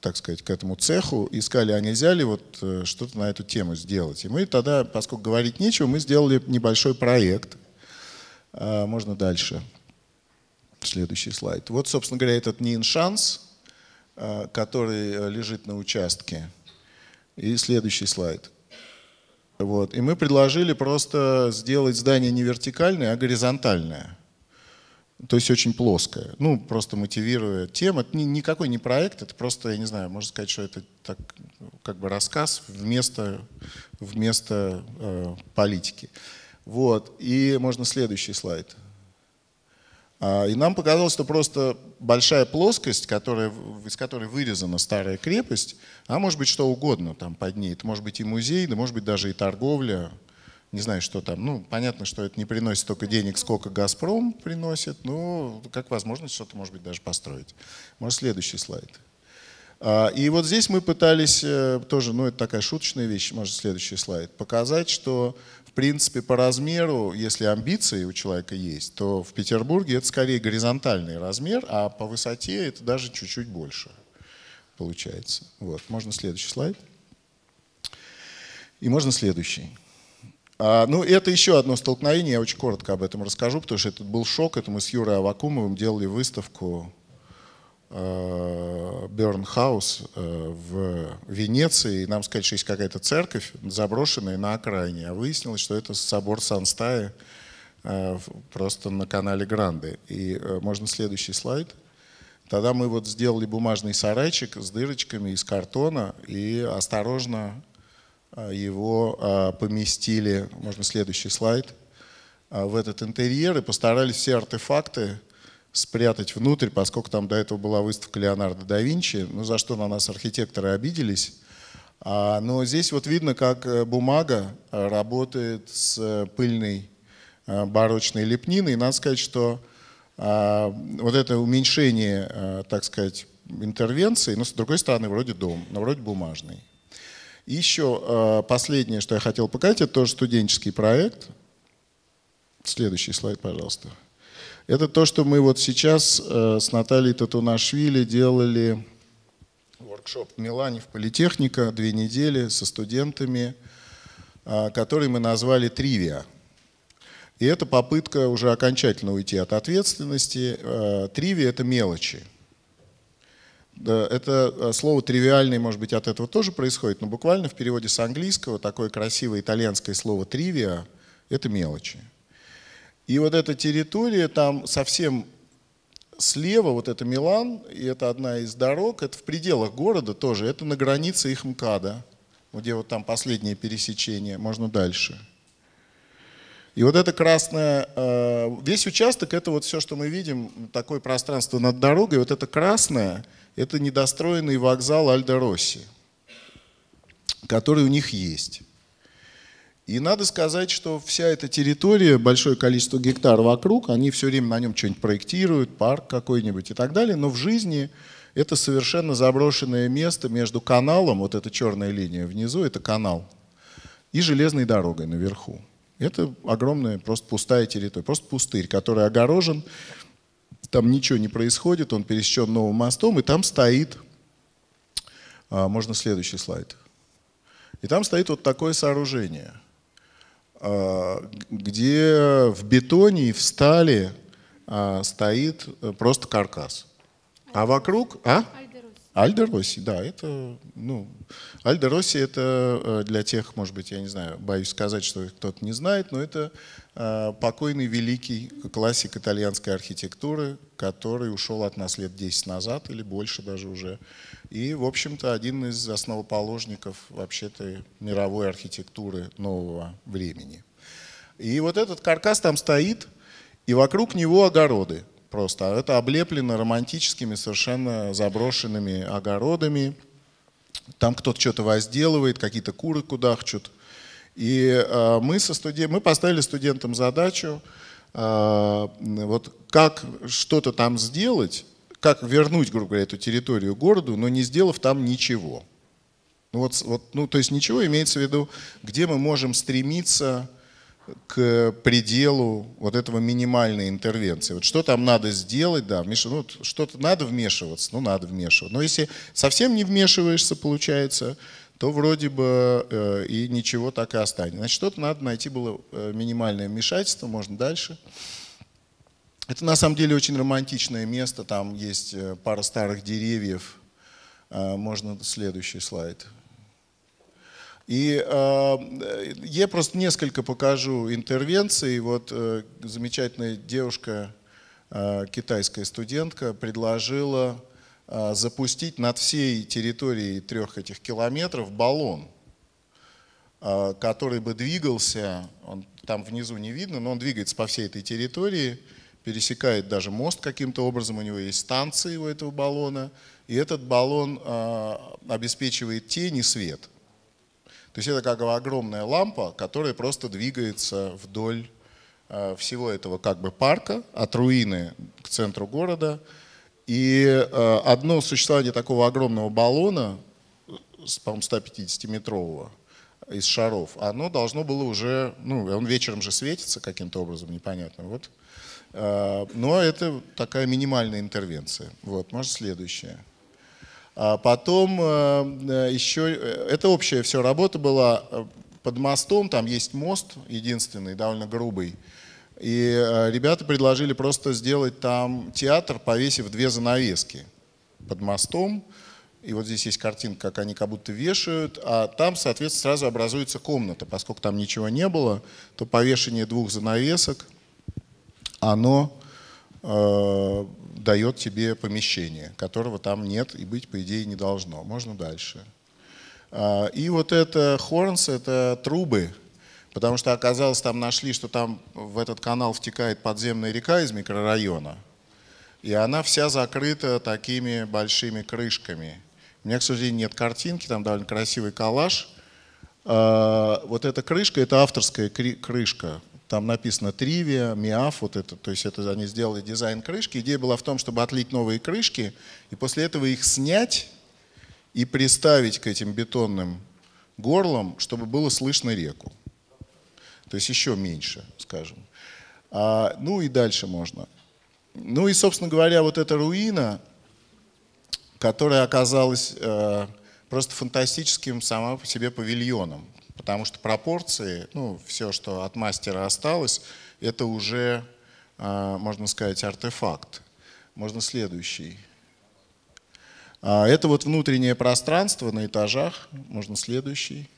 так сказать, к этому цеху, искали, а нельзя ли вот э, что-то на эту тему сделать. И мы тогда, поскольку говорить нечего, мы сделали небольшой проект. А, можно дальше. Следующий слайд. Вот, собственно говоря, этот Ниншанс, а, который э, лежит на участке. И следующий слайд. Вот. И мы предложили просто сделать здание не вертикальное, а горизонтальное. То есть очень плоское. Ну, просто мотивируя тем, Это никакой не проект, это просто, я не знаю, можно сказать, что это так, как бы рассказ вместо, вместо э, политики. Вот. И можно следующий слайд. А, и нам показалось, что просто большая плоскость, которая, из которой вырезана старая крепость, а может быть что угодно там под ней. Это может быть и музей, да может быть даже и торговля, не знаю, что там. Ну, понятно, что это не приносит столько денег, сколько «Газпром» приносит, но как возможность что-то, может быть, даже построить. Может, следующий слайд. А, и вот здесь мы пытались э, тоже, ну это такая шуточная вещь, может следующий слайд, показать, что принципе, по размеру, если амбиции у человека есть, то в Петербурге это скорее горизонтальный размер, а по высоте это даже чуть-чуть больше получается. Вот. Можно следующий слайд. И можно следующий. А, ну, это еще одно столкновение, я очень коротко об этом расскажу, потому что это был шок. Это мы с Юрой Авакумовым делали выставку Бернхаус э, э, в Венеции, и нам сказали, что есть какая-то церковь заброшенная на окраине, а выяснилось, что это собор Санстая э, просто на канале Гранды. И можно следующий слайд. Тогда мы вот сделали бумажный сарайчик с дырочками из картона и осторожно его поместили, можно следующий слайд, в этот интерьер и постарались все артефакты, спрятать внутрь, поскольку там до этого была выставка Леонардо да Винчи, ну, за что на нас архитекторы обиделись. А, но здесь вот видно, как э, бумага э, работает с э, пыльной барочной лепниной. И надо сказать, что а, вот это уменьшение, а, так сказать, интервенции, но ну, с другой стороны вроде дом, но вроде бумажный. И еще а, последнее, что я хотел показать, это тоже студенческий проект. Следующий слайд, пожалуйста. Это то, что мы вот сейчас э, с Натальей Татунашвили делали воркшоп в Милане в Политехника две недели со студентами, э, который мы назвали «Тривия». И это попытка уже окончательно уйти от ответственности. Э, Тривия – это мелочи. Это слово «тривиальный», может быть, от этого тоже происходит, но буквально в переводе с английского такое красивое итальянское слово «тривия» — это мелочи. И вот эта территория там совсем слева, вот это Милан, и это одна из дорог, это в пределах города тоже, это на границе их МКАДа, где вот там последнее пересечение, можно дальше. И вот это красное, э, весь участок, это вот все, что мы видим, такое пространство над дорогой, вот это красное, это недостроенный вокзал Альдо который у них есть. И надо сказать, что вся эта территория, большое количество гектар вокруг, они все время на нем что-нибудь проектируют, парк какой-нибудь и так далее, но в жизни это совершенно заброшенное место между каналом, вот эта черная линия внизу, это канал, и железной дорогой наверху. Это огромная просто пустая территория, просто пустырь, который огорожен, там ничего не происходит, он пересечен новым мостом, и там стоит, а, можно следующий слайд, и там стоит вот такое сооружение – а, где в бетоне и в стали а, стоит э, просто каркас. А вокруг... А? Альдероси, да, это, ну, Альдероси это э, для тех, может быть, я не знаю, боюсь сказать, что кто-то не знает, но это а, покойный великий классик итальянской архитектуры, который ушел от нас лет 10 назад или больше даже уже. И, в общем-то, один из основоположников вообще-то мировой архитектуры нового времени. И вот этот каркас там стоит, и вокруг него огороды просто. Это облеплено романтическими, совершенно заброшенными огородами. Там кто-то что-то возделывает, какие-то куры кудахчут. И э, мы, со студен... мы поставили студентам задачу, э, вот как что-то там сделать, как вернуть, грубо говоря, эту территорию городу, но не сделав там ничего. Ну, вот, вот, ну, то есть ничего имеется в виду, где мы можем стремиться к пределу вот этого минимальной интервенции. Вот что там надо сделать, да, вмеш... ну, что-то надо вмешиваться, ну надо вмешиваться. Но если совсем не вмешиваешься, получается, то вроде бы э, и ничего так и останется. Значит, что-то надо найти было э, минимальное вмешательство, можно дальше. Это на самом деле очень романтичное место, там есть э, пара старых деревьев. Э, можно следующий слайд. И э, э, я просто несколько покажу интервенций. Вот э, замечательная девушка, э, китайская студентка, предложила э, запустить над всей территорией трех этих километров баллон, э, который бы двигался, он там внизу не видно, но он двигается по всей этой территории – пересекает даже мост каким-то образом, у него есть станции у этого баллона, и этот баллон э, обеспечивает тень и свет. То есть это как бы огромная лампа, которая просто двигается вдоль э, всего этого как бы парка, от руины к центру города. И э, одно существование такого огромного баллона, по-моему, 150-метрового, из шаров, оно должно было уже, ну, он вечером же светится каким-то образом, непонятно. Вот Э, но это такая минимальная интервенция. Вот, может, следующее. А потом э, э, еще, это общая все работа была под мостом, там есть мост единственный, довольно грубый. И ребята предложили просто сделать там театр, повесив две занавески под мостом. И вот здесь есть картинка, как они как будто вешают, а там, соответственно, сразу образуется комната. Поскольку там ничего не было, то повешение двух занавесок оно э, дает тебе помещение, которого там нет и быть, по идее, не должно. Можно дальше. Э, и вот это хорнс, это трубы, потому что оказалось, там нашли, что там в этот канал втекает подземная река из микрорайона, и она вся закрыта такими большими крышками. У меня, к сожалению, нет картинки, там довольно красивый коллаж. Э, вот эта крышка, это авторская крышка, там написано тривия, миаф, вот это, то есть это они сделали дизайн крышки. Идея была в том, чтобы отлить новые крышки и после этого их снять и приставить к этим бетонным горлам, чтобы было слышно реку. То есть еще меньше, скажем. А, ну и дальше можно. Ну и, собственно говоря, вот эта руина, которая оказалась э, просто фантастическим сама по себе павильоном. Потому что пропорции, ну, все, что от мастера осталось, это уже, а, можно сказать, артефакт. Можно следующий. А, это вот внутреннее пространство на этажах, можно следующий.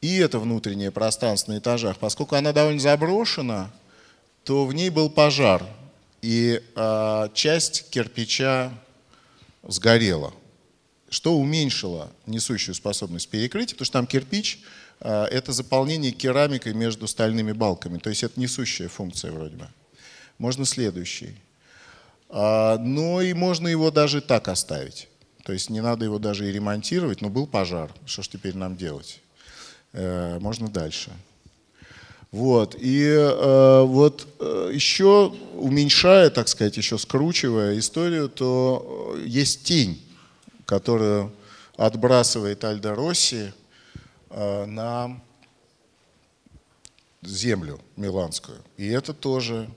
И это внутреннее пространство на этажах, поскольку она довольно заброшена, то в ней был пожар, и а, часть кирпича сгорела что уменьшило несущую способность перекрытия, потому что там кирпич а, – это заполнение керамикой между стальными балками, то есть это несущая функция вроде бы. Можно следующий. А, но и можно его даже так оставить. То есть не надо его даже и ремонтировать, но был пожар, что ж теперь нам делать? Э, можно дальше. Вот. И э, вот э, еще уменьшая, так сказать, еще скручивая историю, то э, есть тень которую отбрасывает Альдороси э, на землю миланскую. И это тоже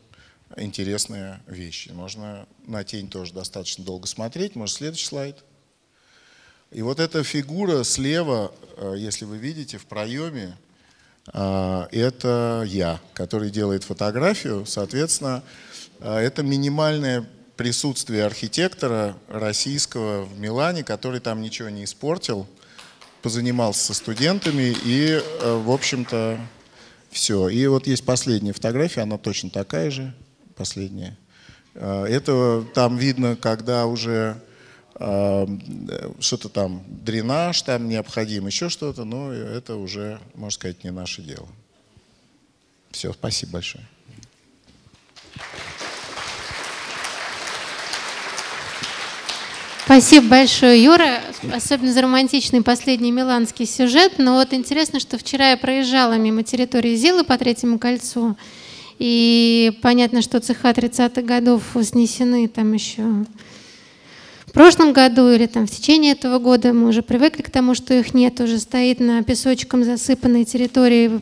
интересная вещь. Можно на тень тоже достаточно долго смотреть. Может, следующий слайд. И вот эта фигура слева, э, если вы видите, в проеме, э, это я, который делает фотографию. Соответственно, это минимальная присутствие архитектора российского в Милане, который там ничего не испортил, позанимался со студентами и, э, в общем-то, все. И вот есть последняя фотография, она точно такая же, последняя. Э, это там видно, когда уже э, что-то там, дренаж там необходим, еще что-то, но это уже, можно сказать, не наше дело. Все, спасибо большое. Спасибо большое, Юра. Особенно за романтичный последний миланский сюжет. Но вот интересно, что вчера я проезжала мимо территории Зилы по Третьему кольцу. И понятно, что цеха 30-х годов снесены там еще прошлом году или там в течение этого года. Мы уже привыкли к тому, что их нет. Уже стоит на песочком засыпанной территории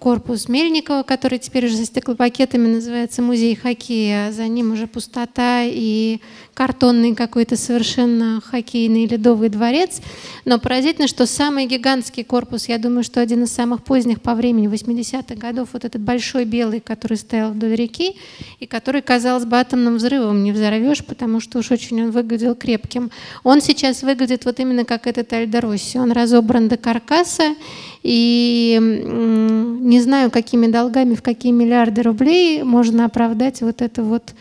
корпус Мельникова, который теперь уже за стеклопакетами называется музей хоккея. А за ним уже пустота и картонный какой-то совершенно хоккейный ледовый дворец. Но поразительно, что самый гигантский корпус, я думаю, что один из самых поздних по времени, 80-х годов, вот этот большой белый, который стоял вдоль реки, и который, казалось бы, атомным взрывом не взорвешь, потому что уж очень он выглядел крепким. Он сейчас выглядит вот именно как этот Альдоросси. Он разобран до каркаса, и не знаю, какими долгами, в какие миллиарды рублей можно оправдать вот это вот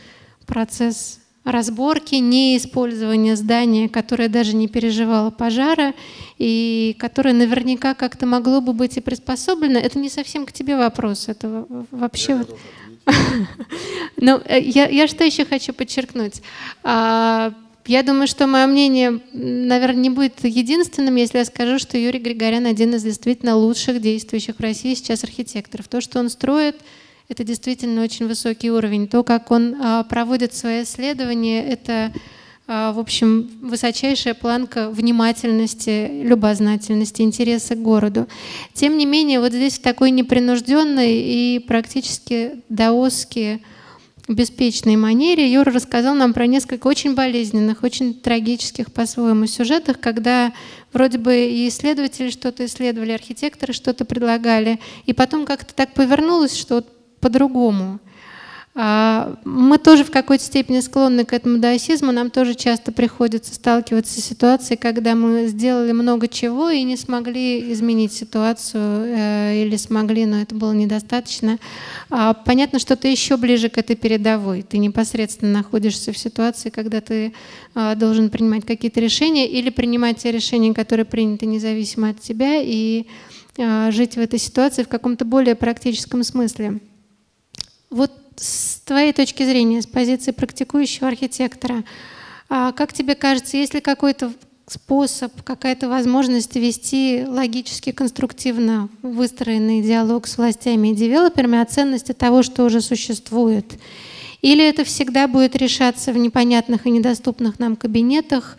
процесс разборки, неиспользования здания, которое даже не переживало пожара и которое наверняка как-то могло бы быть и приспособлено. Это не совсем к тебе вопрос, это вообще... Я вот... Но ну, э, я, я что еще хочу подчеркнуть? А, я думаю, что мое мнение, наверное, не будет единственным, если я скажу, что Юрий Григорян один из действительно лучших действующих в России сейчас архитекторов. То, что он строит, это действительно очень высокий уровень. То, как он а, проводит свои исследования, это, а, в общем, высочайшая планка внимательности, любознательности, интереса к городу. Тем не менее, вот здесь в такой непринужденной и практически даосски беспечной манере Юра рассказал нам про несколько очень болезненных, очень трагических по-своему сюжетах, когда вроде бы и исследователи что-то исследовали, архитекторы что-то предлагали, и потом как-то так повернулось, что вот по-другому – а, мы тоже в какой-то степени склонны к этому даосизму. Нам тоже часто приходится сталкиваться с ситуацией, когда мы сделали много чего и не смогли изменить ситуацию э, или смогли, но это было недостаточно. А, понятно, что ты еще ближе к этой передовой. Ты непосредственно находишься в ситуации, когда ты а, должен принимать какие-то решения или принимать те решения, которые приняты независимо от тебя, и жить в этой ситуации в каком-то более практическом смысле. Вот с твоей точки зрения, с позиции практикующего архитектора, а как тебе кажется, есть ли какой-то способ, какая-то возможность вести логически, конструктивно выстроенный диалог с властями и девелоперами о ценности того, что уже существует? Или это всегда будет решаться в непонятных и недоступных нам кабинетах,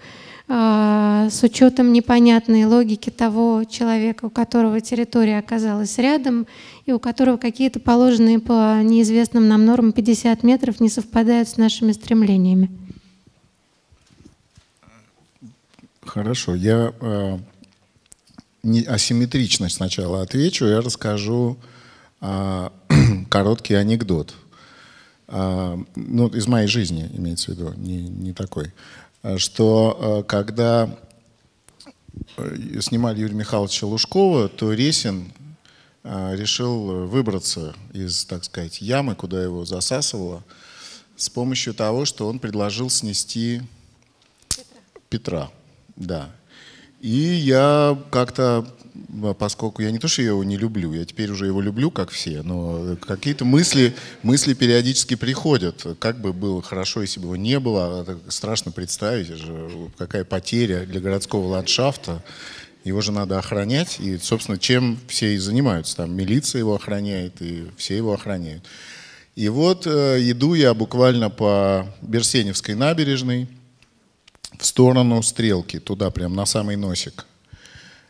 а, с учетом непонятной логики того человека, у которого территория оказалась рядом, и у которого какие-то положенные по неизвестным нам нормам 50 метров не совпадают с нашими стремлениями. Хорошо, я э, а, асимметрично сначала отвечу, я расскажу э, короткий анекдот. Э, ну, из моей жизни имеется в виду, не, не такой. Э, что э, когда э, снимали Юрия Михайловича Лужкова, то Ресин решил выбраться из, так сказать, ямы, куда его засасывало, с помощью того, что он предложил снести Петра. Петра. Да. И я как-то поскольку я не то, что я его не люблю, я теперь уже его люблю, как все, но э, какие-то мысли, мысли периодически приходят. Как бы было хорошо, если бы его не было, это а страшно представить, же, э, какая потеря для городского ландшафта. Его же надо охранять, и, собственно, чем все и занимаются. Там милиция его охраняет, и все его охраняют. И вот э, иду я буквально по Берсеневской набережной в сторону Стрелки, туда прям на самый носик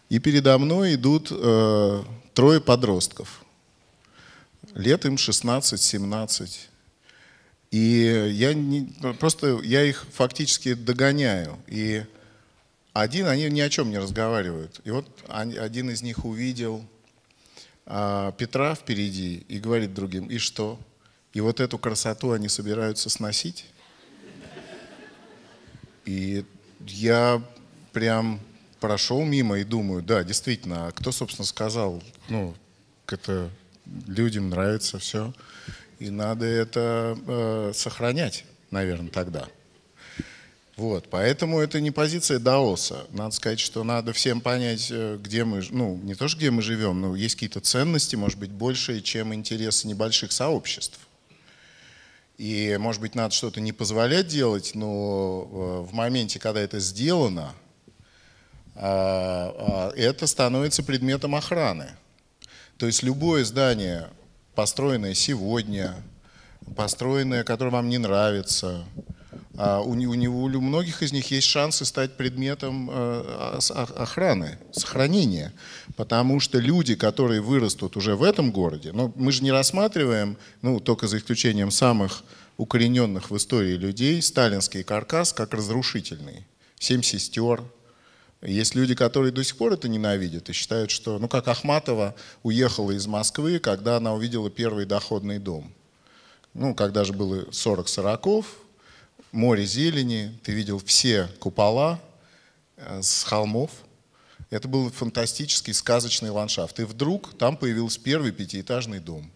и передо мной идут э, трое подростков. Лет им 16-17. И я не, просто я их фактически догоняю. И один, они ни о чем не разговаривают. И вот один из них увидел э, Петра впереди и говорит другим, и что? И вот эту красоту они собираются сносить? И я прям прошел мимо и думаю, да, действительно, а кто, собственно, сказал, ну, это людям нравится все, и надо это э, сохранять, наверное, тогда. Вот, поэтому это не позиция Даоса. Надо сказать, что надо всем понять, э, где мы, ну, не то, что где мы живем, но есть какие-то ценности, может быть, большие, чем интересы небольших сообществ. И, может быть, надо что-то не позволять делать, но э, в моменте, когда это сделано – а, а, это становится предметом охраны. То есть любое здание, построенное сегодня, построенное, которое вам не нравится, а у него у многих из них есть шансы стать предметом э, охраны, сохранения. Потому что люди, которые вырастут уже в этом городе, но мы же не рассматриваем, ну, только за исключением самых укорененных в истории людей, сталинский каркас как разрушительный. Семь сестер – есть люди, которые до сих пор это ненавидят и считают, что, ну как Ахматова уехала из Москвы, когда она увидела первый доходный дом. Ну, когда же было 40 сороков, море зелени, ты видел все купола э, с холмов. Это был фантастический сказочный ландшафт. И вдруг там появился первый пятиэтажный дом.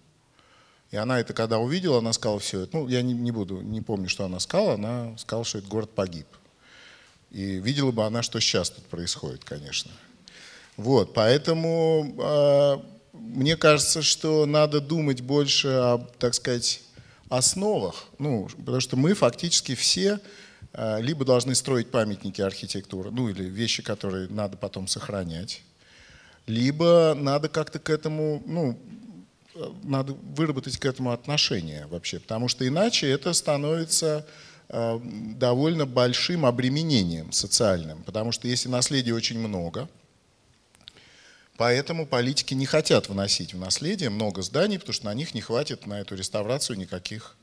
И она это когда увидела, она сказала все это. Ну, я не, не буду, не помню, что она сказала. Она сказала, что этот город погиб. И видела бы она, что сейчас тут происходит, конечно. Вот, поэтому э, мне кажется, что надо думать больше о, так сказать, основах. Ну, потому что мы фактически все э, либо должны строить памятники архитектуры, ну или вещи, которые надо потом сохранять, либо надо как-то к этому, ну, э, надо выработать к этому отношение вообще, потому что иначе это становится Э, довольно большим обременением социальным, потому что если наследия очень много, поэтому политики не хотят вносить в наследие много зданий, потому что на них не хватит на эту реставрацию никаких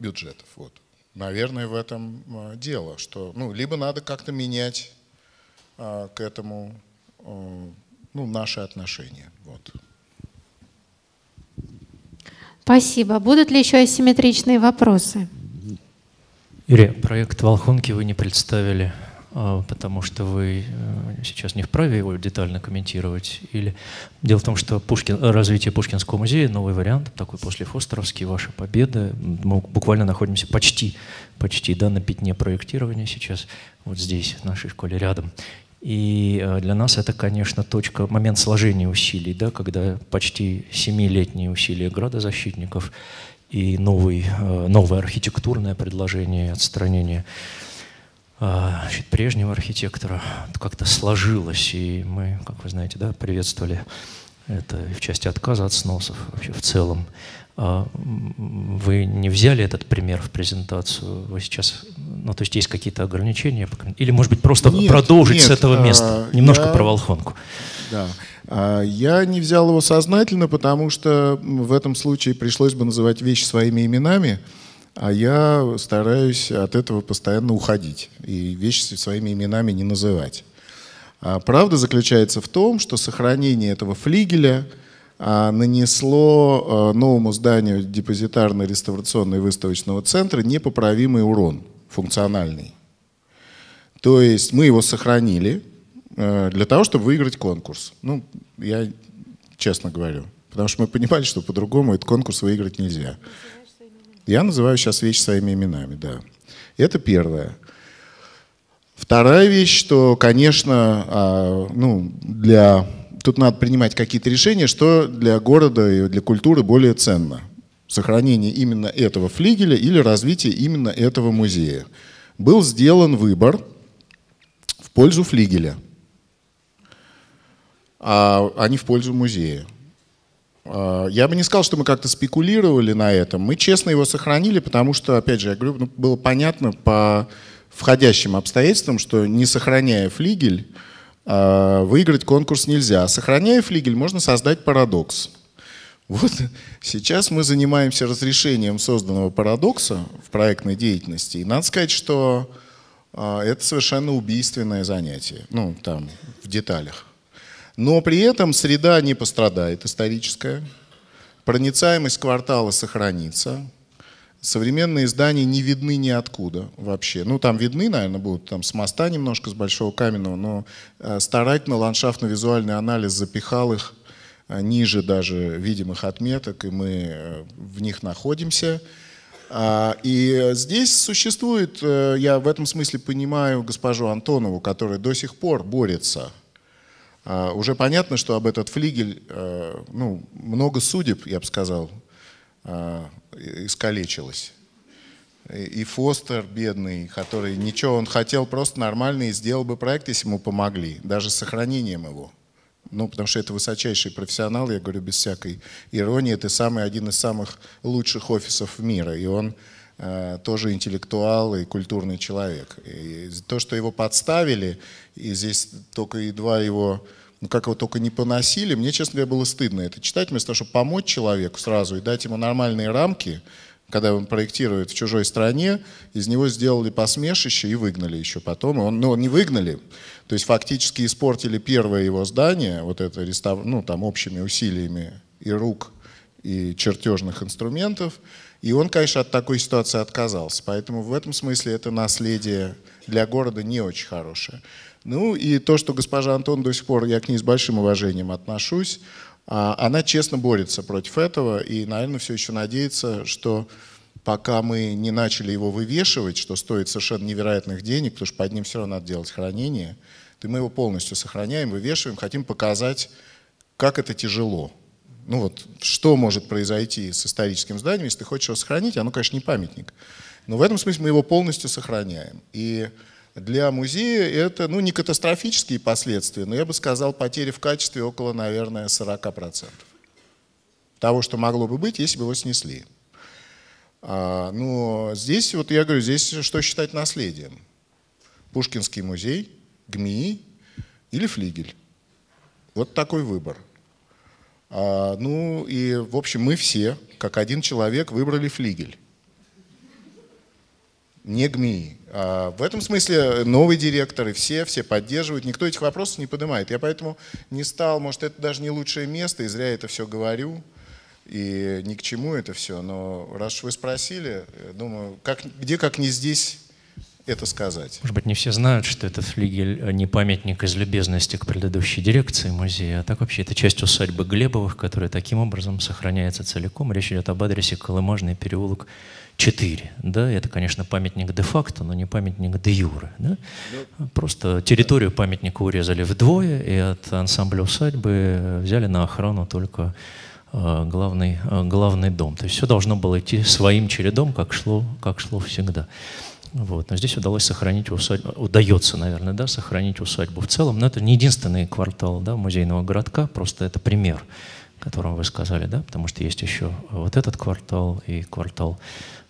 бюджетов. Вот. Наверное, в этом э, дело, что ну, либо надо как-то менять э, к этому ну, наши отношения. Вот. Спасибо. Будут ли еще асимметричные вопросы? Юрий, проект «Волхонки» вы не представили, а, потому что вы э, сейчас не вправе его детально комментировать. Или... Дело в том, что Пушкин... Э, развитие Пушкинского музея, новый вариант, такой после Фостеровский, ваша победа. Мы буквально находимся почти, почти да, на пятне проектирования сейчас, вот здесь, в нашей школе рядом. И э, для нас это, конечно, точка, момент сложения усилий, да, когда почти семилетние усилия градозащитников и новый, э, новое архитектурное предложение отстранения э, значит, прежнего архитектора как-то сложилось. И мы, как вы знаете, да, приветствовали это в части отказа от сносов вообще в целом. А, вы не взяли этот пример в презентацию, вы сейчас, ну то есть есть какие-то ограничения, или может быть просто нет, продолжить нет, с этого а, места, а, немножко я, про Волхонку. Да, а, я не взял его сознательно, потому что в этом случае пришлось бы называть вещи своими именами, а я стараюсь от этого постоянно уходить и вещи своими именами не называть. А правда заключается в том, что сохранение этого флигеля – а, нанесло а, новому зданию депозитарно-реставрационного и выставочного центра непоправимый урон функциональный. То есть мы его сохранили а, для того, чтобы выиграть конкурс. Ну, я честно говорю. Потому что мы понимали, что по-другому этот конкурс выиграть нельзя. Я называю сейчас вещи своими именами, да. Это первое. Вторая вещь, что, конечно, ну, для тут надо принимать какие-то решения, что для города и для культуры более ценно. Сохранение именно этого флигеля или развитие именно этого музея. Был сделан выбор в пользу флигеля, а, а не в пользу музея. А, я бы не сказал, что мы как-то спекулировали на этом. Мы честно его сохранили, потому что, опять же, я говорю, ну, было понятно по входящим обстоятельствам, что не сохраняя флигель, а, выиграть конкурс нельзя. Сохраняя флигель, можно создать парадокс. Вот сейчас мы занимаемся разрешением созданного парадокса в проектной деятельности. И надо сказать, что а, это совершенно убийственное занятие, ну, там, в деталях. Но при этом среда не пострадает историческая, проницаемость квартала сохранится, Современные здания не видны ниоткуда вообще. Ну, там видны, наверное, будут там с моста немножко, с Большого Каменного, но э, старательно ландшафтно-визуальный анализ запихал их э, ниже даже видимых отметок, и мы э, в них находимся. А, и здесь существует, я в этом смысле понимаю госпожу Антонову, которая до сих пор борется. А, уже понятно, что об этот флигель ну, много судеб, я бы сказал, а, искалечилась. И Фостер, бедный, который ничего, он хотел просто нормально и сделал бы проект, если ему помогли, даже с сохранением его. Ну, потому что это высочайший профессионал, я говорю без всякой иронии, это самый, один из самых лучших офисов мира, и он а, тоже интеллектуал и культурный человек. И то, что его подставили, и здесь только едва его как его только не поносили. Мне, честно говоря, было стыдно это читать. Вместо того, чтобы помочь человеку сразу и дать ему нормальные рамки, когда он проектирует в чужой стране, из него сделали посмешище и выгнали еще потом. И он, ну, не выгнали, то есть фактически испортили первое его здание, вот это рестав... ну, там, общими усилиями и рук, и чертежных инструментов. И он, конечно, от такой ситуации отказался. Поэтому в этом смысле это наследие для города не очень хорошее. Ну и то, что госпожа Антон до сих пор, я к ней с большим уважением отношусь, а, она честно борется против этого и, наверное, все еще надеется, что пока мы не начали его вывешивать, что стоит совершенно невероятных денег, потому что под ним все равно надо делать хранение, то мы его полностью сохраняем, вывешиваем, хотим показать, как это тяжело. Ну вот, что может произойти с историческим зданием, если ты хочешь его сохранить, оно, конечно, не памятник. Но в этом смысле мы его полностью сохраняем. И для музея это ну, не катастрофические последствия, но я бы сказал, потери в качестве около, наверное, 40% того, что могло бы быть, если бы его снесли. А, но ну, здесь, вот я говорю, здесь что считать наследием? Пушкинский музей, ГМИ или флигель? Вот такой выбор. А, ну и, в общем, мы все, как один человек, выбрали флигель не ГМИ. А в этом смысле новый директор и все, все поддерживают, никто этих вопросов не поднимает. Я поэтому не стал, может, это даже не лучшее место, и зря я это все говорю, и ни к чему это все. Но раз вы спросили, э, думаю, как, где как не здесь это сказать. Может быть, не все знают, что этот флигель э, не памятник из любезности к предыдущей дирекции музея, а так вообще это часть усадьбы Глебовых, которая таким образом сохраняется целиком. Речь идет об адресе Колымажный переулок 4. Да? Это, конечно, памятник де-факто, но не памятник де-юре. Да? Просто территорию памятника урезали вдвое, и от ансамбля усадьбы взяли на охрану только э, главный, э, главный дом. То есть все должно было идти своим чередом, как шло, как шло всегда. Вот. Но здесь удалось сохранить усадьбу, удается, наверное, да, сохранить усадьбу в целом. Но это не единственный квартал да, музейного городка, просто это пример, о котором вы сказали, да, потому что есть еще вот этот квартал и квартал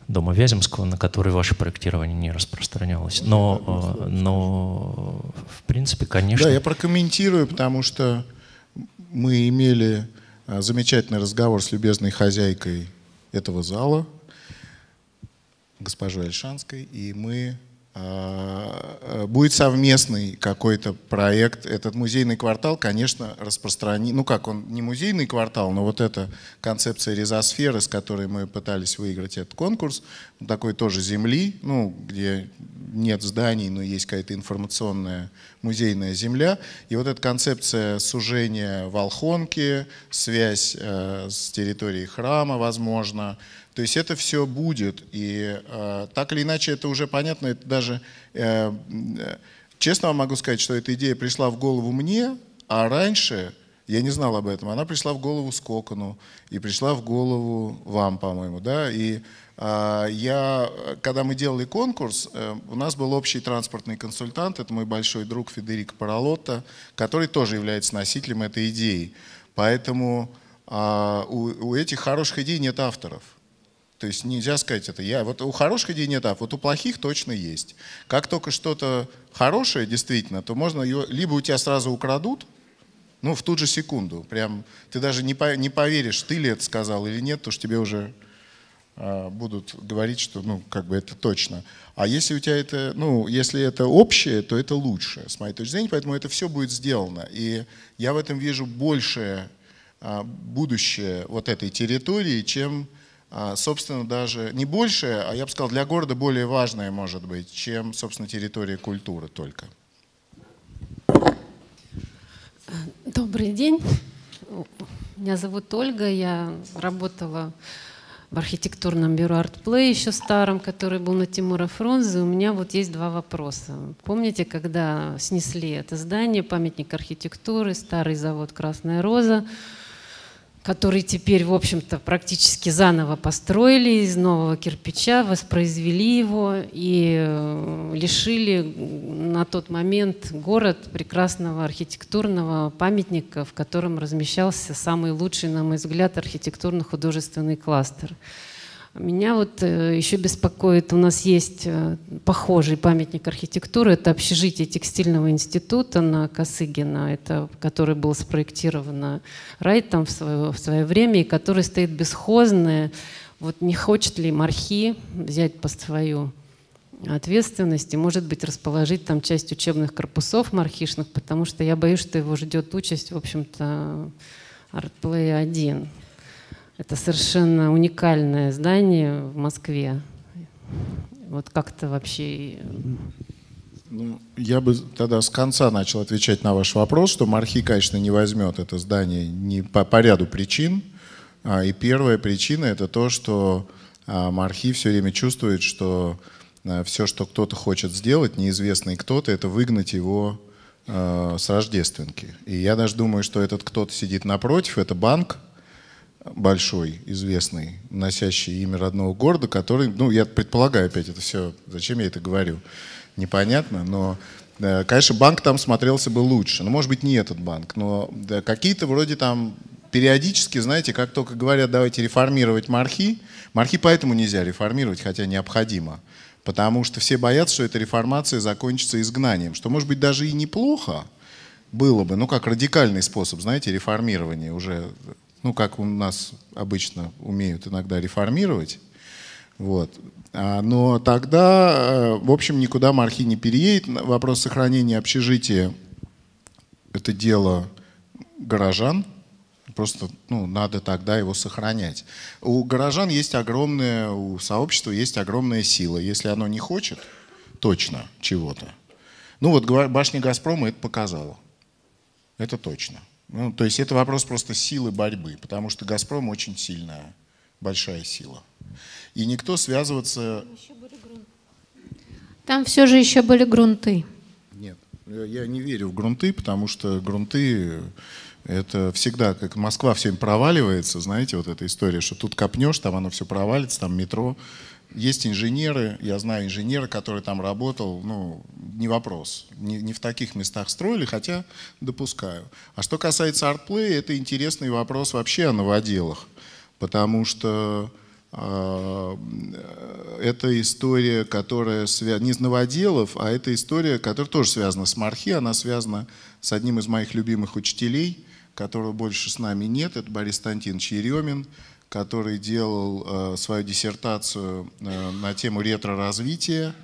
дома Вяземского, на который ваше проектирование не распространялось. Но, ну, э, но в принципе, конечно... Да, я прокомментирую, потому что мы имели э, замечательный разговор с любезной хозяйкой этого зала, госпожой Альшанской, и мы а, э, будет совместный какой-то проект. Этот музейный квартал, конечно, распространен. Ну как, он не музейный квартал, но вот эта концепция резосферы, с которой мы пытались выиграть этот конкурс, такой тоже земли, ну, где нет зданий, но есть какая-то информационная музейная земля. И вот эта концепция сужения Волхонки, связь э, с территорией храма, возможно, то есть это все будет. И э, так или иначе это уже понятно. Это даже, э, честно вам могу сказать, что эта идея пришла в голову мне, а раньше я не знал об этом. Она пришла в голову Скокону и пришла в голову вам, по-моему. Да? И э, я, когда мы делали конкурс, э, у нас был общий транспортный консультант, это мой большой друг Федерико Паралотто, который тоже является носителем этой идеи. Поэтому э, у, у этих хороших идей нет авторов. То есть нельзя сказать это. Я, вот у хороших идей нет, а вот у плохих точно есть. Как только что-то хорошее действительно, то можно ее, либо у тебя сразу украдут, ну, в ту же секунду. Прям ты даже не, не поверишь, ты ли это сказал или нет, то что тебе уже э, будут говорить, что, ну, как бы это точно. А если у тебя это, ну, если это общее, то это лучше, с моей точки зрения, поэтому это все будет сделано. И я в этом вижу большее э, будущее вот этой территории, чем а, собственно, даже не больше, а я бы сказал, для города более важное, может быть, чем, собственно, территория культуры только. Добрый день. Меня зовут Ольга. Я работала в архитектурном бюро «Артплей» еще старом, который был на Тимура Фрунзе. У меня вот есть два вопроса. Помните, когда снесли это здание, памятник архитектуры, старый завод «Красная роза», который теперь, в общем-то, практически заново построили из нового кирпича, воспроизвели его и э, лишили на тот момент город прекрасного архитектурного памятника, в котором размещался самый лучший, на мой взгляд, архитектурно-художественный кластер – меня вот э, еще беспокоит, у нас есть э, похожий памятник архитектуры, это общежитие текстильного института на Косыгина, это, который был спроектирован Райтом в свое, в свое время, и который стоит бесхозное. Вот не хочет ли Мархи взять под свою ответственность и, может быть, расположить там часть учебных корпусов мархишных, потому что я боюсь, что его ждет участь, в общем-то, Артплей 1. Это совершенно уникальное здание в Москве. Вот как-то вообще... Ну, я бы тогда с конца начал отвечать на ваш вопрос, что Мархи, конечно, не возьмет это здание не по, по ряду причин. А, и первая причина — это то, что а, Мархи все время чувствует, что а, все, что кто-то хочет сделать, неизвестный кто-то, это выгнать его с рождественки. И я даже думаю, что этот кто-то сидит напротив, это банк, большой, известный, носящий имя родного города, который, ну, я предполагаю опять это все, зачем я это говорю, непонятно, но, э, конечно, банк там смотрелся бы лучше. но ну, может быть, не этот банк, но да, какие-то вроде там периодически, знаете, как только говорят, давайте реформировать мархи, мархи поэтому нельзя реформировать, хотя необходимо, потому что все боятся, что эта реформация закончится изгнанием, что, может быть, даже и неплохо было бы, ну, как радикальный способ, знаете, реформирования уже ну, как у нас обычно умеют иногда реформировать. Вот. А, но тогда, э, в общем, никуда Мархи не переедет. Вопрос сохранения общежития – это дело горожан. Просто ну, надо тогда его сохранять. У горожан есть огромное, у сообщества есть огромная сила. Если оно не хочет точно чего-то. Ну вот башня «Газпрома» это показала. Это точно. Ну, то есть это вопрос просто силы борьбы, потому что «Газпром» очень сильная, большая сила. И никто связываться... Там все же еще были грунты. Нет, я не верю в грунты, потому что грунты это всегда, как Москва всем проваливается, знаете, вот эта история, что тут копнешь, там оно все провалится, там метро, есть инженеры, я знаю инженера, который там работал, ну, не вопрос. Не, не в таких местах строили, хотя допускаю. А что касается артплея, это интересный вопрос вообще о новоделах. Потому что а, это история, которая связана не с новоделов, а это история, которая тоже связана с Мархи, она связана с одним из моих любимых учителей, которого больше с нами нет, это Борис Тантинович Еремин, который делал э, свою диссертацию э, на тему ретро-развития.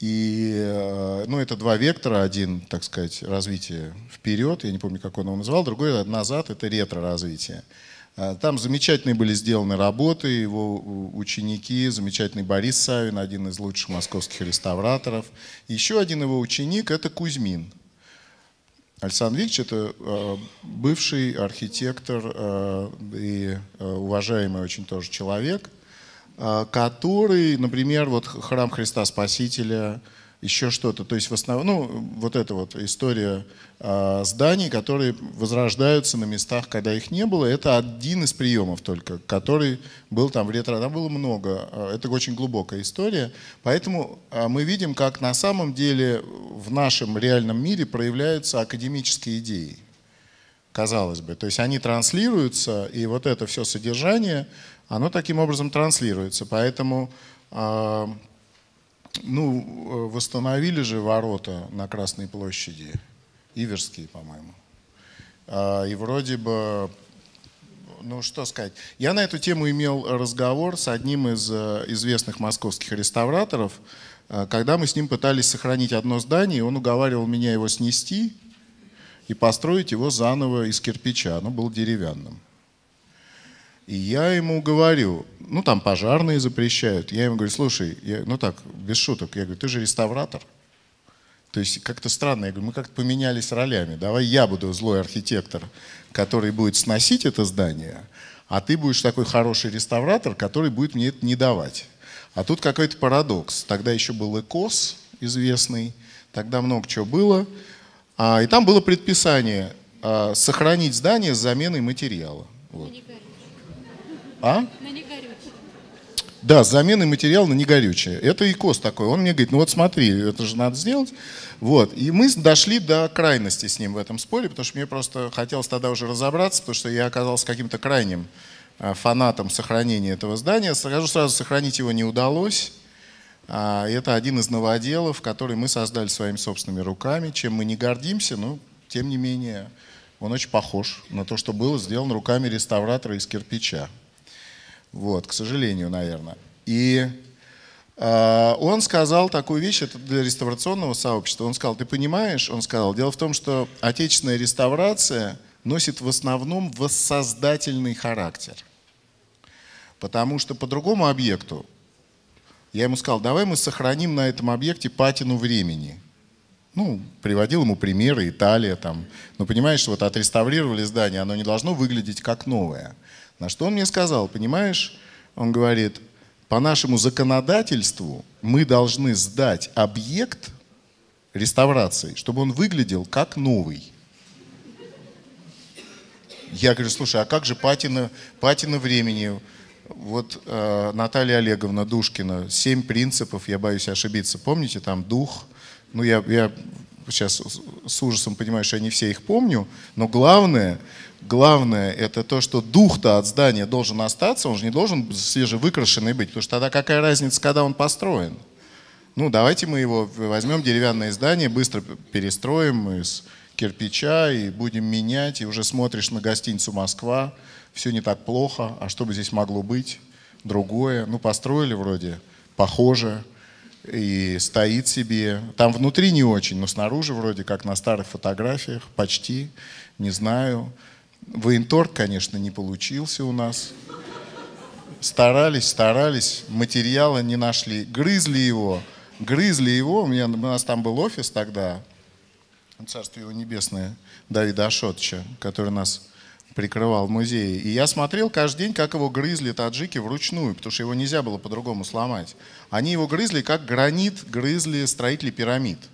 И, э, ну, это два вектора. Один, так сказать, развитие вперед, я не помню, как он его называл, другой назад, это ретро-развитие. Там замечательные были сделаны работы, его ученики, замечательный Борис Савин, один из лучших московских реставраторов. Еще один его ученик – это Кузьмин – Александр Викторович – это э, бывший архитектор э, и э, уважаемый очень тоже человек, который, например, вот храм Христа Спасителя – еще что-то. То есть в основном, ну, вот эта вот история э, зданий, которые возрождаются на местах, когда их не было, это один из приемов только, который был там в ретро. Там было много. А, это очень глубокая история. Поэтому а, мы видим, как на самом деле в нашем реальном мире проявляются академические идеи казалось бы. То есть они транслируются, и вот это все содержание, оно таким образом транслируется. Поэтому э, ну, э, восстановили же ворота на Красной площади, Иверские, по-моему. А, и вроде бы, ну что сказать, я на эту тему имел разговор с одним из э, известных московских реставраторов, э, когда мы с ним пытались сохранить одно здание, он уговаривал меня его снести и построить его заново из кирпича, оно было деревянным. И я ему говорю, ну там пожарные запрещают. Я ему говорю, слушай, я, ну так, без шуток, я говорю, ты же реставратор. То есть как-то странно, я говорю, мы как-то поменялись ролями. Давай я буду злой архитектор, который будет сносить это здание, а ты будешь такой хороший реставратор, который будет мне это не давать. А тут какой-то парадокс. Тогда еще был ЭКОС известный, тогда много чего было. А, и там было предписание а, сохранить здание с заменой материала. Вот. А? На негорючее. Да, замены материала на негорючее. Это ИКОС такой. Он мне говорит, ну вот смотри, это же надо сделать. Вот. И мы дошли до крайности с ним в этом споре, потому что мне просто хотелось тогда уже разобраться, потому что я оказался каким-то крайним э, фанатом сохранения этого здания. Скажу сразу, сохранить его не удалось. А, это один из новоделов, который мы создали своими собственными руками, чем мы не гордимся, но тем не менее он очень похож на то, что было сделано руками реставратора из кирпича. Вот, к сожалению, наверное. И э, он сказал такую вещь, это для реставрационного сообщества. Он сказал, ты понимаешь, он сказал, дело в том, что отечественная реставрация носит в основном воссоздательный характер. Потому что по другому объекту, я ему сказал, давай мы сохраним на этом объекте патину времени. Ну, приводил ему примеры, Италия там. Ну, понимаешь, вот отреставрировали здание, оно не должно выглядеть как новое. На что он мне сказал, понимаешь, он говорит, по нашему законодательству мы должны сдать объект реставрации, чтобы он выглядел как новый. Я говорю, слушай, а как же патина, патина времени? Вот э, Наталья Олеговна Душкина, «Семь принципов», я боюсь ошибиться, помните, там «Дух», ну я, я сейчас с ужасом понимаю, что я не все их помню, но главное, Главное это то, что дух-то от здания должен остаться, он же не должен свежевыкрашенный быть, потому что тогда какая разница, когда он построен? Ну, давайте мы его возьмем, деревянное здание, быстро перестроим из кирпича и будем менять, и уже смотришь на гостиницу «Москва», все не так плохо, а что бы здесь могло быть? Другое. Ну, построили вроде, похоже, и стоит себе. Там внутри не очень, но снаружи вроде как на старых фотографиях, почти, не знаю. Военторг, конечно, не получился у нас. Старались, старались, материала не нашли. Грызли его, грызли его. У, меня, у нас там был офис тогда, царство его небесное, Давида Ашотовича, который нас прикрывал музее. И я смотрел каждый день, как его грызли таджики вручную, потому что его нельзя было по-другому сломать. Они его грызли, как гранит грызли строители пирамид –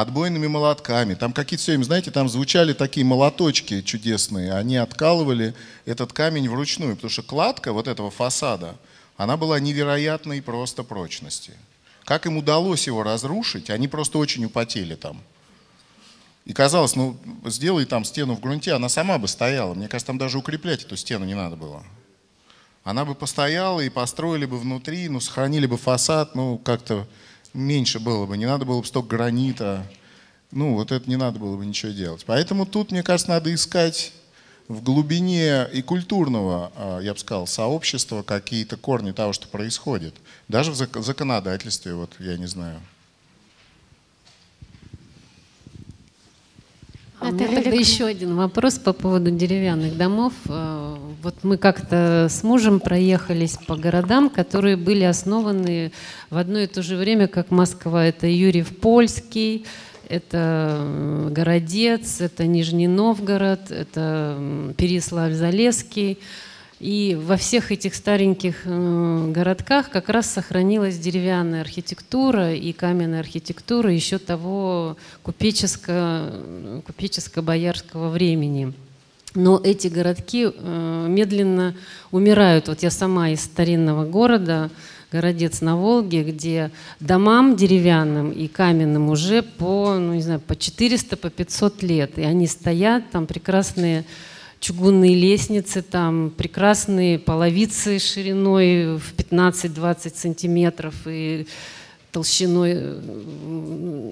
отбойными молотками. Там какие-то все время, знаете, там звучали такие молоточки чудесные. Они откалывали этот камень вручную, потому что кладка вот этого фасада, она была невероятной просто прочности. Как им удалось его разрушить, они просто очень употели там. И казалось, ну сделай там стену в грунте, она сама бы стояла. Мне кажется, там даже укреплять эту стену не надо было. Она бы постояла и построили бы внутри, ну сохранили бы фасад, ну как-то меньше было бы, не надо было бы столько гранита, ну вот это не надо было бы ничего делать. Поэтому тут, мне кажется, надо искать в глубине и культурного, а, я бы сказал, сообщества какие-то корни того, что происходит. Даже в законодательстве, вот я не знаю. А это тогда как... еще один вопрос по поводу деревянных домов. Э, вот мы как-то с мужем проехались по городам, которые были основаны в одно и то же время, как Москва. Это Юрьев Польский, это э, Городец, это Нижний Новгород, это Переславль-Залесский. И во всех этих стареньких э, городках как раз сохранилась деревянная архитектура и каменная архитектура еще того купеческо-боярского времени. Но эти городки э, медленно умирают. Вот я сама из старинного города, городец на Волге, где домам деревянным и каменным уже по, ну, не знаю, по 400, по 500 лет. И они стоят, там прекрасные чугунные лестницы, там прекрасные половицы шириной в 15-20 сантиметров и толщиной.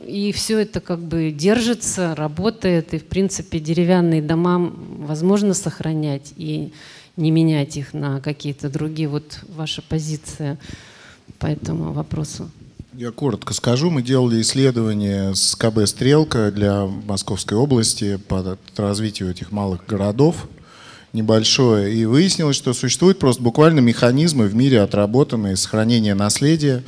И все это как бы держится, работает, и в принципе деревянные дома возможно сохранять и не менять их на какие-то другие. Вот ваша позиция по этому вопросу. Я коротко скажу. Мы делали исследование с КБ «Стрелка» для Московской области по развитию этих малых городов небольшое. И выяснилось, что существуют просто буквально механизмы в мире отработанные сохранения наследия,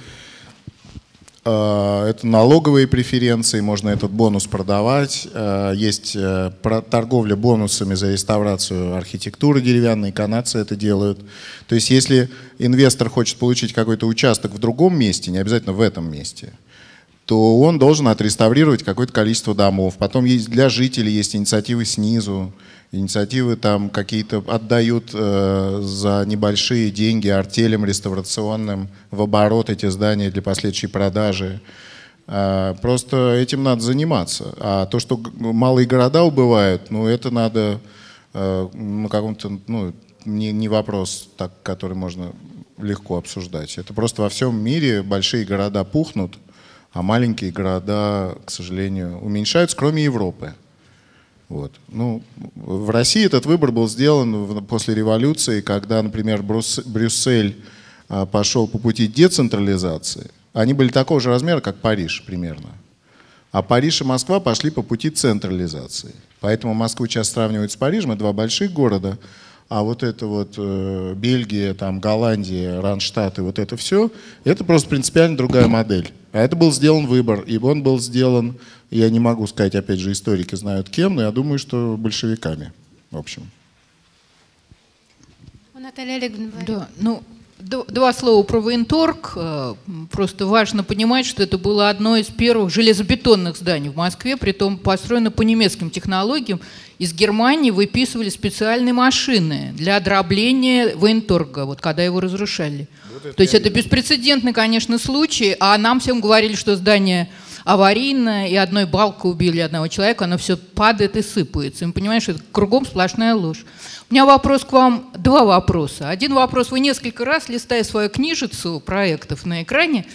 Э, это налоговые преференции, можно этот бонус продавать. Э, есть э, торговля бонусами за реставрацию архитектуры деревянной, канадцы это делают. То есть если инвестор хочет получить какой-то участок в другом месте, не обязательно в этом месте – то он должен отреставрировать какое-то количество домов. Потом есть для жителей есть инициативы снизу, инициативы там какие-то отдают э, за небольшие деньги артелям реставрационным в оборот эти здания для последующей продажи. А, просто этим надо заниматься. А то, что малые города убывают, ну это надо э, на каком-то, ну не, не вопрос, так, который можно легко обсуждать. Это просто во всем мире большие города пухнут, а маленькие города, к сожалению, уменьшаются, кроме Европы. Вот. Ну, в России этот выбор был сделан после революции, когда, например, Брюс Брюссель а, пошел по пути децентрализации. Они были такого же размера, как Париж примерно. А Париж и Москва пошли по пути централизации. Поэтому Москву сейчас сравнивают с Парижем, это два больших города – а вот это вот э, Бельгия, там, Голландия, Ранштадт и вот это все, это просто принципиально другая модель. А это был сделан выбор, и он был сделан, я не могу сказать, опять же, историки знают кем, но я думаю, что большевиками, в общем. Наталья Олеговна. Да, ну, Два слова про военторг. Э, просто важно понимать, что это было одно из первых железобетонных зданий в Москве, притом построено по немецким технологиям из Германии выписывали специальные машины для дробления военторга, вот когда его разрушали. Вот То есть это беспрецедентный, конечно, случай, а нам всем говорили, что здание аварийное, и одной балкой убили одного человека, оно все падает и сыпается. И что это кругом сплошная ложь. У меня вопрос к вам, два вопроса. Один вопрос, вы несколько раз, листая свою книжицу проектов на экране,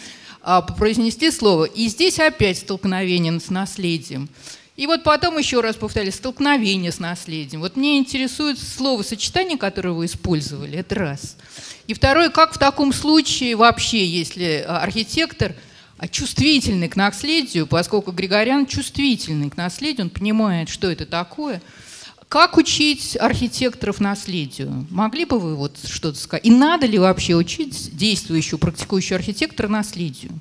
а, произнесли слово. И здесь опять столкновение с наследием. И вот потом еще раз повторяли, столкновение с наследием. Вот мне интересует словосочетание, которое вы использовали, это раз. И второе, как в таком случае вообще, если а, архитектор а, чувствительный к наследию, поскольку Григорян чувствительный к наследию, он понимает, что это такое, как учить архитекторов наследию? Могли бы вы вот что-то сказать? И надо ли вообще учить действующего, практикующего архитектора наследию?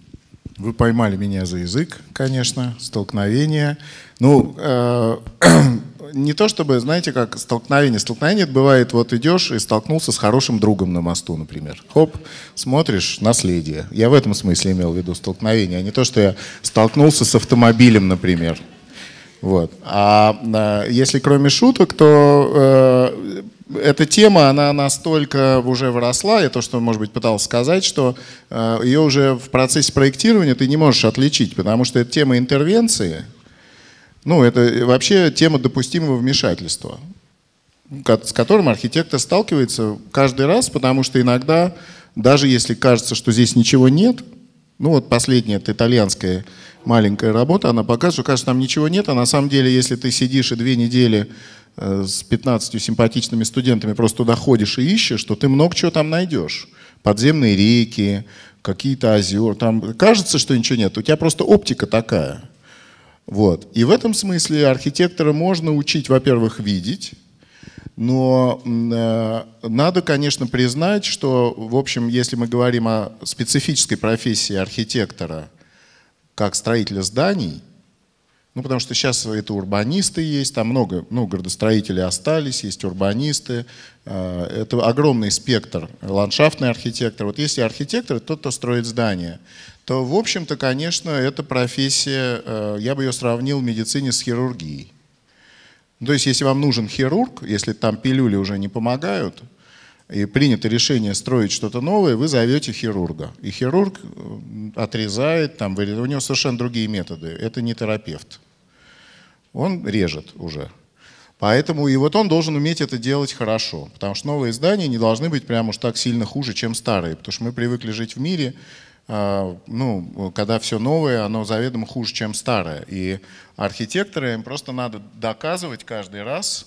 Вы поймали меня за язык, конечно, столкновение. Ну, э, не то чтобы, знаете, как столкновение. Столкновение бывает, вот идешь и столкнулся с хорошим другом на мосту, например. Хоп, смотришь, наследие. Я в этом смысле имел в виду столкновение, а не то, что я столкнулся с автомобилем, например. Вот. А э, если кроме шуток, то э, эта тема, она настолько уже выросла, я то, что, может быть, пытался сказать, что э, ее уже в процессе проектирования ты не можешь отличить, потому что это тема интервенции, ну, это вообще тема допустимого вмешательства, с которым архитектор сталкивается каждый раз, потому что иногда, даже если кажется, что здесь ничего нет, ну вот последняя, это итальянская маленькая работа, она показывает, что кажется, там ничего нет, а на самом деле, если ты сидишь и две недели Э, с 15 симпатичными студентами просто туда ходишь и ищешь, то ты много чего там найдешь. Подземные реки, какие-то озера. Там кажется, что ничего нет. У тебя просто оптика такая. Вот. И в этом смысле архитектора можно учить, во-первых, видеть, но э, надо, конечно, признать, что, в общем, если мы говорим о специфической профессии архитектора как строителя зданий, ну, потому что сейчас это урбанисты есть, там много, ну, городостроители остались, есть урбанисты. А, это огромный спектр, ландшафтный архитектор. Вот если архитектор, тот, кто строит здания, то, в общем-то, конечно, эта профессия, э, я бы ее сравнил в медицине с хирургией. То есть, если вам нужен хирург, если там пилюли уже не помогают, и принято решение строить что-то новое, вы зовете хирурга. И хирург э, отрезает, там, у него совершенно другие методы. Это не терапевт. Он режет уже. Поэтому и вот он должен уметь это делать хорошо, потому что новые здания не должны быть прям уж так сильно хуже, чем старые, потому что мы привыкли жить в мире, э, ну, когда все новое, оно заведомо хуже, чем старое. И архитекторы, им просто надо доказывать каждый раз,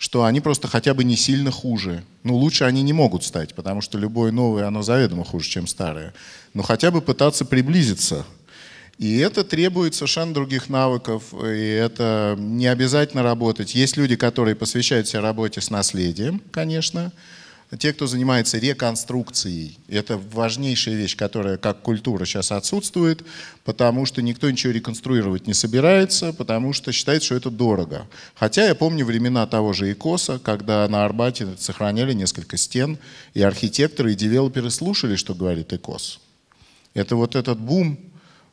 что они просто хотя бы не сильно хуже. Ну, лучше они не могут стать, потому что любое новое, оно заведомо хуже, чем старое. Но хотя бы пытаться приблизиться. И это требует совершенно других навыков, и это не обязательно работать. Есть люди, которые посвящают себя работе с наследием, конечно, конечно те, кто занимается реконструкцией. Это важнейшая вещь, которая как культура сейчас отсутствует, потому что никто ничего реконструировать не собирается, потому что считает, что это дорого. Хотя я помню времена того же ИКОСа, когда на Арбате сохраняли несколько стен, и архитекторы, и девелоперы слушали, что говорит ИКОС. Это вот этот бум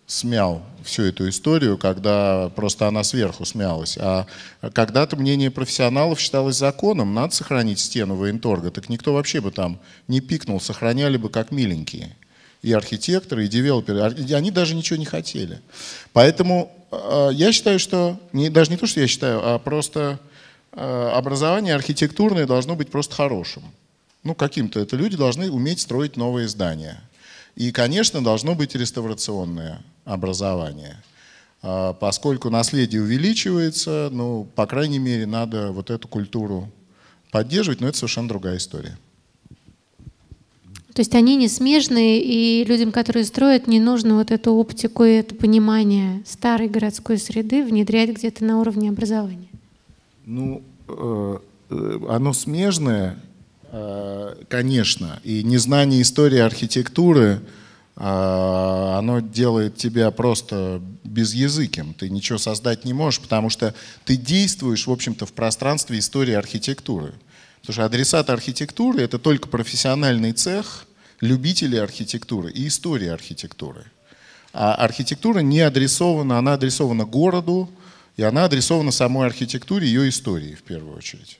смял всю эту историю, когда просто она сверху смялась. А когда-то мнение профессионалов считалось законом, надо сохранить стену военторга, так никто вообще бы там не пикнул, сохраняли бы как миленькие. И архитекторы, и девелоперы, они даже ничего не хотели. Поэтому э, я считаю, что, даже не то, что я считаю, а просто э, образование архитектурное должно быть просто хорошим. Ну, каким-то. Это люди должны уметь строить новые здания. И, конечно, должно быть реставрационное образования. А, поскольку наследие увеличивается, ну, по крайней мере, надо вот эту культуру поддерживать, но это совершенно другая история. То есть они не смежные, и людям, которые строят, не нужно вот эту оптику и это понимание старой городской среды внедрять где-то на уровне образования? Ну, э, э, оно смежное, э, конечно, и незнание истории архитектуры – а, оно делает тебя просто безязыким. Ты ничего создать не можешь, потому что ты действуешь, в общем-то, в пространстве истории архитектуры. Потому что адресат архитектуры — это только профессиональный цех, любители архитектуры и истории архитектуры. А архитектура не адресована, она адресована городу, и она адресована самой архитектуре, ее истории в первую очередь.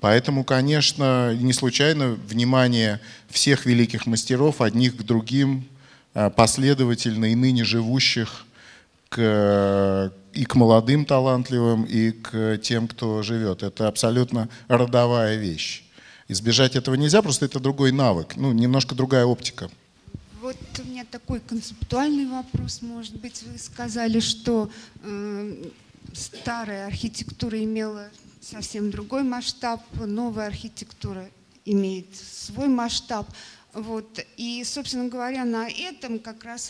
Поэтому, конечно, не случайно внимание всех великих мастеров одних к другим Э, последовательно и ныне живущих к, и к молодым талантливым, и к тем, кто живет. Это абсолютно родовая вещь. Избежать этого нельзя, просто это другой навык, ну, немножко другая оптика. Вот у меня такой концептуальный вопрос, может быть, вы сказали, что э, старая архитектура имела совсем другой масштаб, новая архитектура имеет свой масштаб. Вот. И, собственно говоря, на этом как раз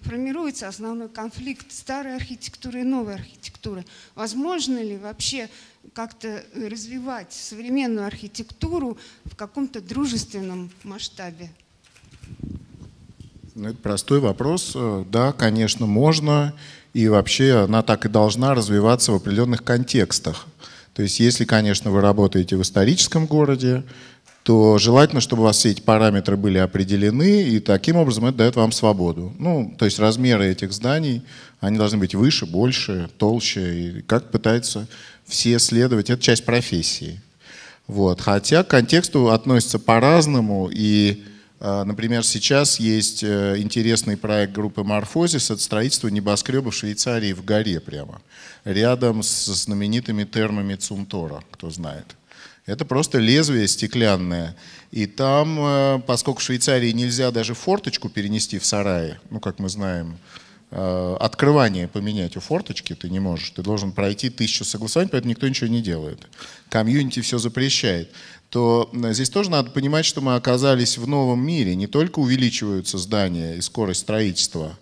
формируется основной конфликт старой архитектуры и новой архитектуры. Возможно ли вообще как-то развивать современную архитектуру в каком-то дружественном масштабе? Ну, это простой вопрос. Э, да, конечно, можно. И вообще она так и должна развиваться в определенных контекстах. То есть если, конечно, вы работаете в историческом городе, то желательно, чтобы у вас все эти параметры были определены, и таким образом это дает вам свободу. Ну, то есть размеры этих зданий, они должны быть выше, больше, толще, и как пытаются все следовать, это часть профессии. Вот. Хотя к контексту относятся по-разному, и, а, например, сейчас есть э, интересный проект группы «Морфозис» — это строительство небоскреба в Швейцарии в горе прямо, рядом с знаменитыми термами Цунтора, кто знает. Это просто лезвие стеклянное. И там, э, поскольку в Швейцарии нельзя даже форточку перенести в сарае, ну, как мы знаем, э, открывание поменять у форточки ты не можешь. Ты должен пройти тысячу согласований, поэтому никто ничего не делает. Комьюнити все запрещает. То э, здесь тоже надо понимать, что мы оказались в новом мире. Не только увеличиваются здания и скорость строительства,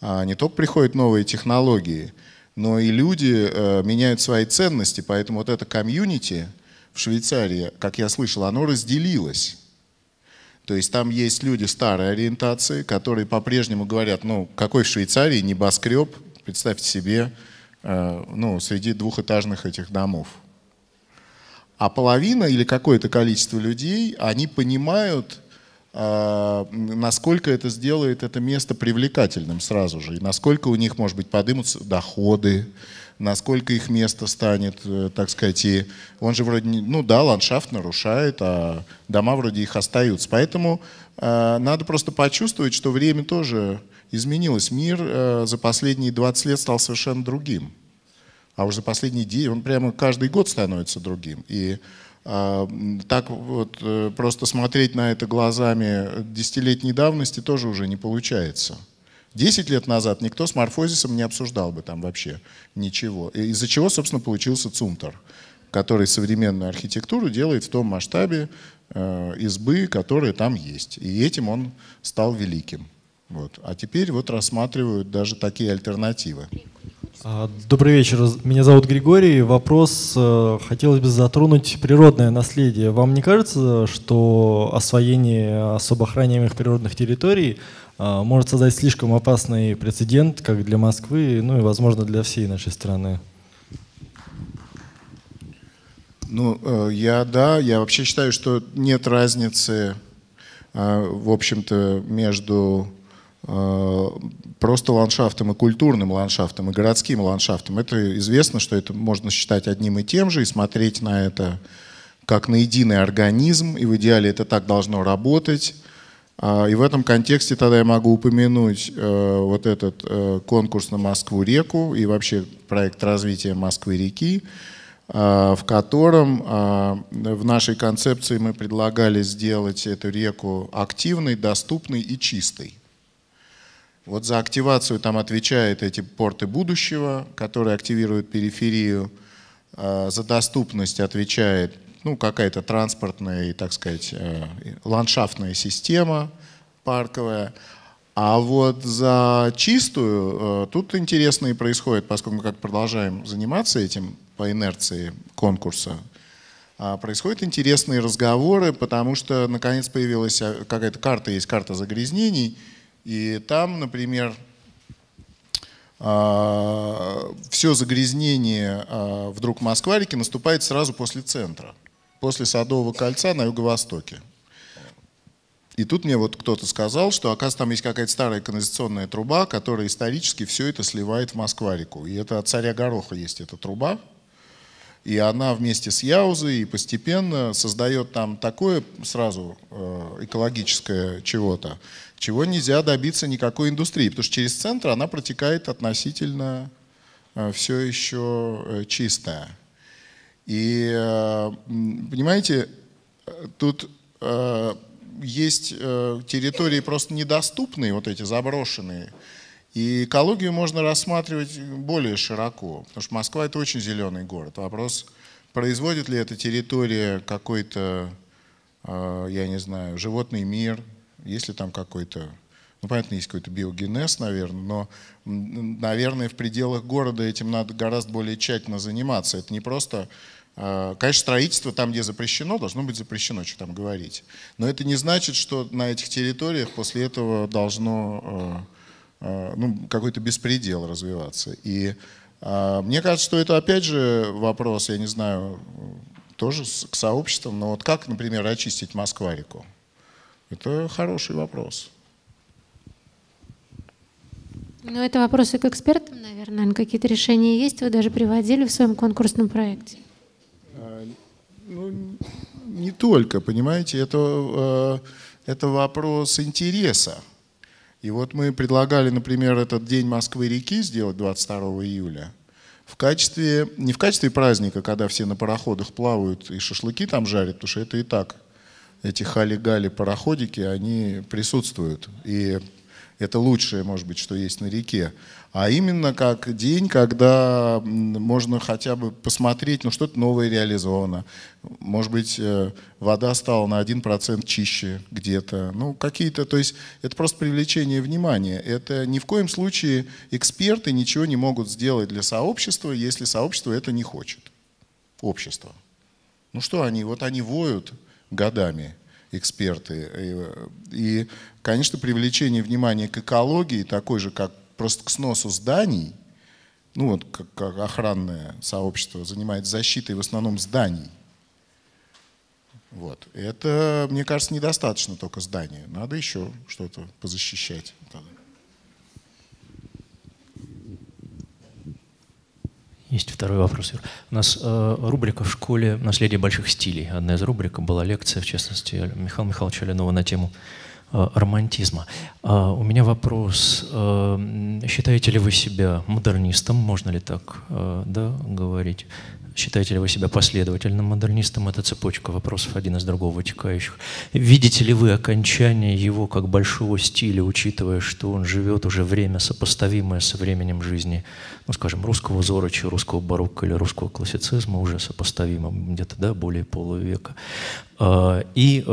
а не только приходят новые технологии, но и люди меняют свои ценности. Поэтому вот это комьюнити — в Швейцарии, как я слышал, оно разделилось. То есть там есть люди старой ориентации, которые по-прежнему говорят, ну, какой в Швейцарии небоскреб, представьте себе, э, ну, среди двухэтажных этих домов. А половина или какое-то количество людей, они понимают, э, насколько это сделает это место привлекательным сразу же, и насколько у них, может быть, подымутся доходы, насколько их место станет, э, так сказать, и он же вроде, не, ну да, ландшафт нарушает, а дома вроде их остаются. Поэтому э, надо просто почувствовать, что время тоже изменилось. Мир э, за последние 20 лет стал совершенно другим. А уже за последние 10, он прямо каждый год становится другим. И э, так вот э, просто смотреть на это глазами десятилетней давности тоже уже не получается. 10 лет назад никто с морфозисом не обсуждал бы там вообще ничего. Из-за чего, собственно, получился Цунтер, который современную архитектуру делает в том масштабе э, избы, которые там есть. И этим он стал великим. Вот. А теперь вот рассматривают даже такие альтернативы. А, добрый вечер. Меня зовут Григорий. Вопрос э, хотелось бы затронуть природное наследие. Вам не кажется, что освоение особо охраняемых природных территорий а, может создать слишком опасный прецедент как для Москвы, ну и, возможно, для всей нашей страны? Ну, э, я, да, я вообще считаю, что нет разницы, э, в общем-то, между э, просто ландшафтом и культурным ландшафтом, и городским ландшафтом. Это известно, что это можно считать одним и тем же, и смотреть на это как на единый организм, и в идеале это так должно работать. А, и в этом контексте тогда я могу упомянуть э, вот этот э, конкурс на Москву-реку и вообще проект развития Москвы-реки, а, в котором а, в нашей концепции мы предлагали сделать эту реку активной, доступной и чистой. Вот за активацию там отвечают эти порты будущего, которые активируют периферию. За доступность отвечает ну, какая-то транспортная и, так сказать, э, ландшафтная система парковая. А вот за чистую э, тут интересно и происходит, поскольку мы как продолжаем заниматься этим по инерции конкурса, а, происходят интересные разговоры, потому что наконец появилась э, какая-то карта, есть карта загрязнений, и там, например, а, все загрязнение а, вдруг Москварики наступает сразу после центра после Садового кольца на юго-востоке. И тут мне вот кто-то сказал, что, оказывается, там есть какая-то старая канализационная труба, которая исторически все это сливает в Москварику. И это от царя Гороха есть эта труба. И она вместе с Яузой и постепенно создает там такое сразу э, экологическое чего-то, чего нельзя добиться никакой индустрии, потому что через центр она протекает относительно э, все еще э, чистая. И э, понимаете, тут э, есть э, территории просто недоступные, вот эти заброшенные. И экологию можно рассматривать более широко, потому что Москва это очень зеленый город. Вопрос, производит ли эта территория какой-то, я не знаю, животный мир, есть ли там какой-то, ну понятно, есть какой-то биогенез, наверное, но, наверное, в пределах города этим надо гораздо более тщательно заниматься. Это не просто Э, конечно, строительство там, где запрещено, должно быть запрещено, что там говорить. Но это не значит, что на этих территориях после этого должно э, э, ну, какой-то беспредел развиваться. И мне кажется, что это опять же вопрос, я не знаю, тоже к сообществам, но вот как, например, очистить Москварику? Это хороший вопрос. Ну, это вопросы к экспертам, наверное. Какие-то решения есть, вы даже приводили в своем конкурсном проекте. А, ну, не только, понимаете, это, а, это вопрос интереса. И вот мы предлагали, например, этот День Москвы-реки сделать 22 июля в качестве, не в качестве праздника, когда все на пароходах плавают и шашлыки там жарят, потому что это и так. Эти хали-гали пароходики, они присутствуют. И это лучшее, может быть, что есть на реке а именно как день, когда можно хотя бы посмотреть, ну что-то новое реализовано. Может быть, э, вода стала на 1% чище где-то. Ну, какие-то, то есть это просто привлечение внимания. Это ни в коем случае эксперты ничего не могут сделать для сообщества, если сообщество это не хочет. Общество. Ну что они, вот они воют годами, эксперты. И, э, и, конечно, привлечение внимания к экологии, такой же, как просто к сносу зданий, ну вот как, как охранное сообщество занимается защитой в основном зданий. Вот. Это, мне кажется, недостаточно только здания. Надо еще что-то позащищать. Есть второй вопрос. У нас э, рубрика в школе «Наследие больших стилей». Одна из рубрик была лекция, в частности, Михаила Михайловича Ленова на тему Э, романтизма. А, у меня вопрос. Э, считаете ли вы себя модернистом? Можно ли так э, да, говорить? Считаете ли вы себя последовательным модернистом? Это цепочка вопросов, один из другого вытекающих. Видите ли вы окончание его как большого стиля, учитывая, что он живет уже время, сопоставимое со временем жизни, ну, скажем, русского зороча, русского барокко или русского классицизма, уже сопоставимо где-то, да, более полувека. А, и э,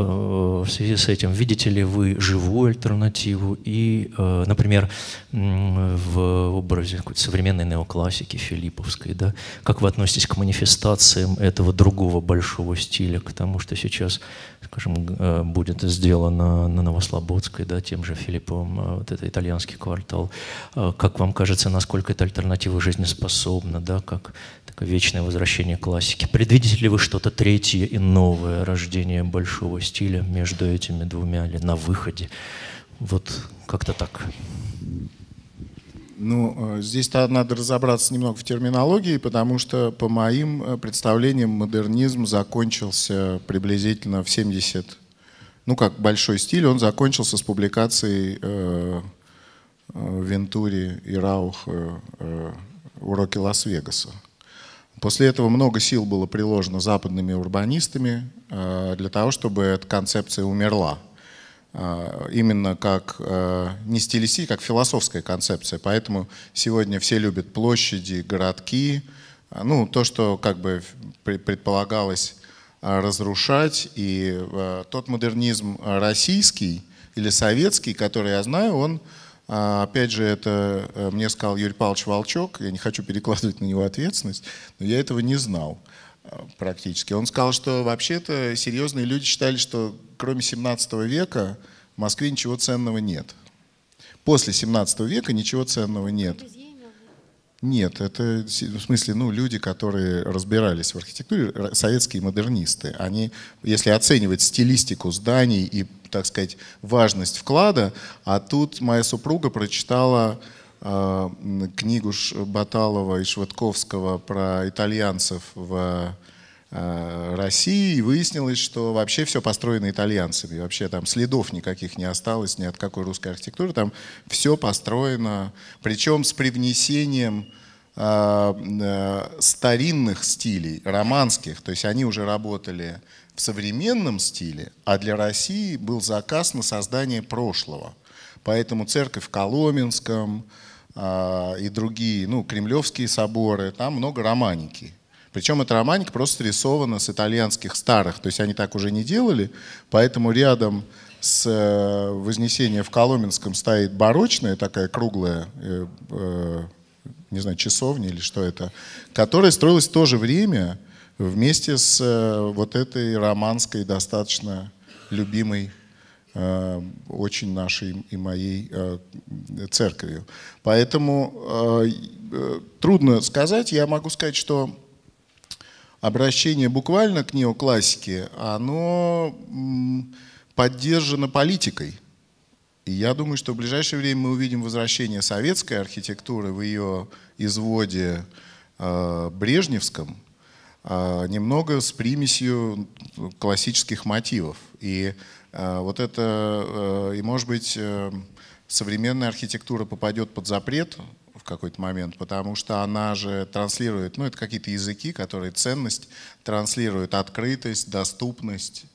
в связи с этим, видите ли вы живую альтернативу? И, э, например, в образе современной неоклассики филипповской, да, как вы относитесь к манифестациям этого другого большого стиля, к тому, что сейчас, скажем, э, будет сделано на Новослободской, да, тем же Филипповым, вот это итальянский квартал? А, как вам кажется, насколько эта альтернатива жизнеспособна, да, как Такое вечное возвращение классики. Предвидите ли вы что-то третье и новое рождение большого стиля между этими двумя или на выходе? Вот как-то так. Ну, э, здесь-то надо разобраться немного в терминологии, потому что, по моим э, представлениям, модернизм закончился приблизительно в 70 ну, как большой стиль, он закончился с публикацией э, э, Вентури и Рауха э, э, «Уроки Лас-Вегаса». После этого много сил было приложено западными урбанистами э, для того, чтобы эта концепция умерла. Э, именно как э, не стилисти, как философская концепция. Поэтому сегодня все любят площади, городки, ну, то, что как бы предполагалось разрушать. И тот модернизм российский или советский, который я знаю, он а, опять же, это э, мне сказал Юрий Павлович Волчок, я не хочу перекладывать на него ответственность, но я этого не знал а, практически. Он сказал, что вообще-то серьезные люди считали, что кроме 17 века в Москве ничего ценного нет. После 17 века ничего ценного нет. Нет, это в смысле, ну, люди, которые разбирались в архитектуре, советские модернисты, они, если оценивать стилистику зданий и, так сказать, важность вклада, а тут моя супруга прочитала э, книгу Баталова и Швыдковского про итальянцев в Э, России, и выяснилось, что вообще все построено итальянцами, вообще там следов никаких не осталось ни от какой русской архитектуры, там все построено, причем с привнесением э, э, старинных стилей, романских, то есть они уже работали в современном стиле, а для России был заказ на создание прошлого. Поэтому церковь в Коломенском и другие, ну, кремлевские соборы, там много романики – причем эта романика просто рисована с итальянских старых, то есть они так уже не делали, поэтому рядом с э, Вознесения в Коломенском стоит барочная такая круглая, э, э, не знаю, часовня или что это, которая строилась в то же время вместе с вот этой романской достаточно любимой очень нашей и моей церковью. Поэтому трудно сказать, я могу сказать, что обращение буквально к неоклассике, оно поддержано политикой. И я думаю, что в ближайшее время мы увидим возвращение советской архитектуры в ее изводе э, брежневском, э, немного с примесью классических мотивов. И э, вот это, э, и может быть, э, современная архитектура попадет под запрет, в какой-то момент, потому что она же транслирует, ну это какие-то языки, которые ценность транслируют, открытость, доступность.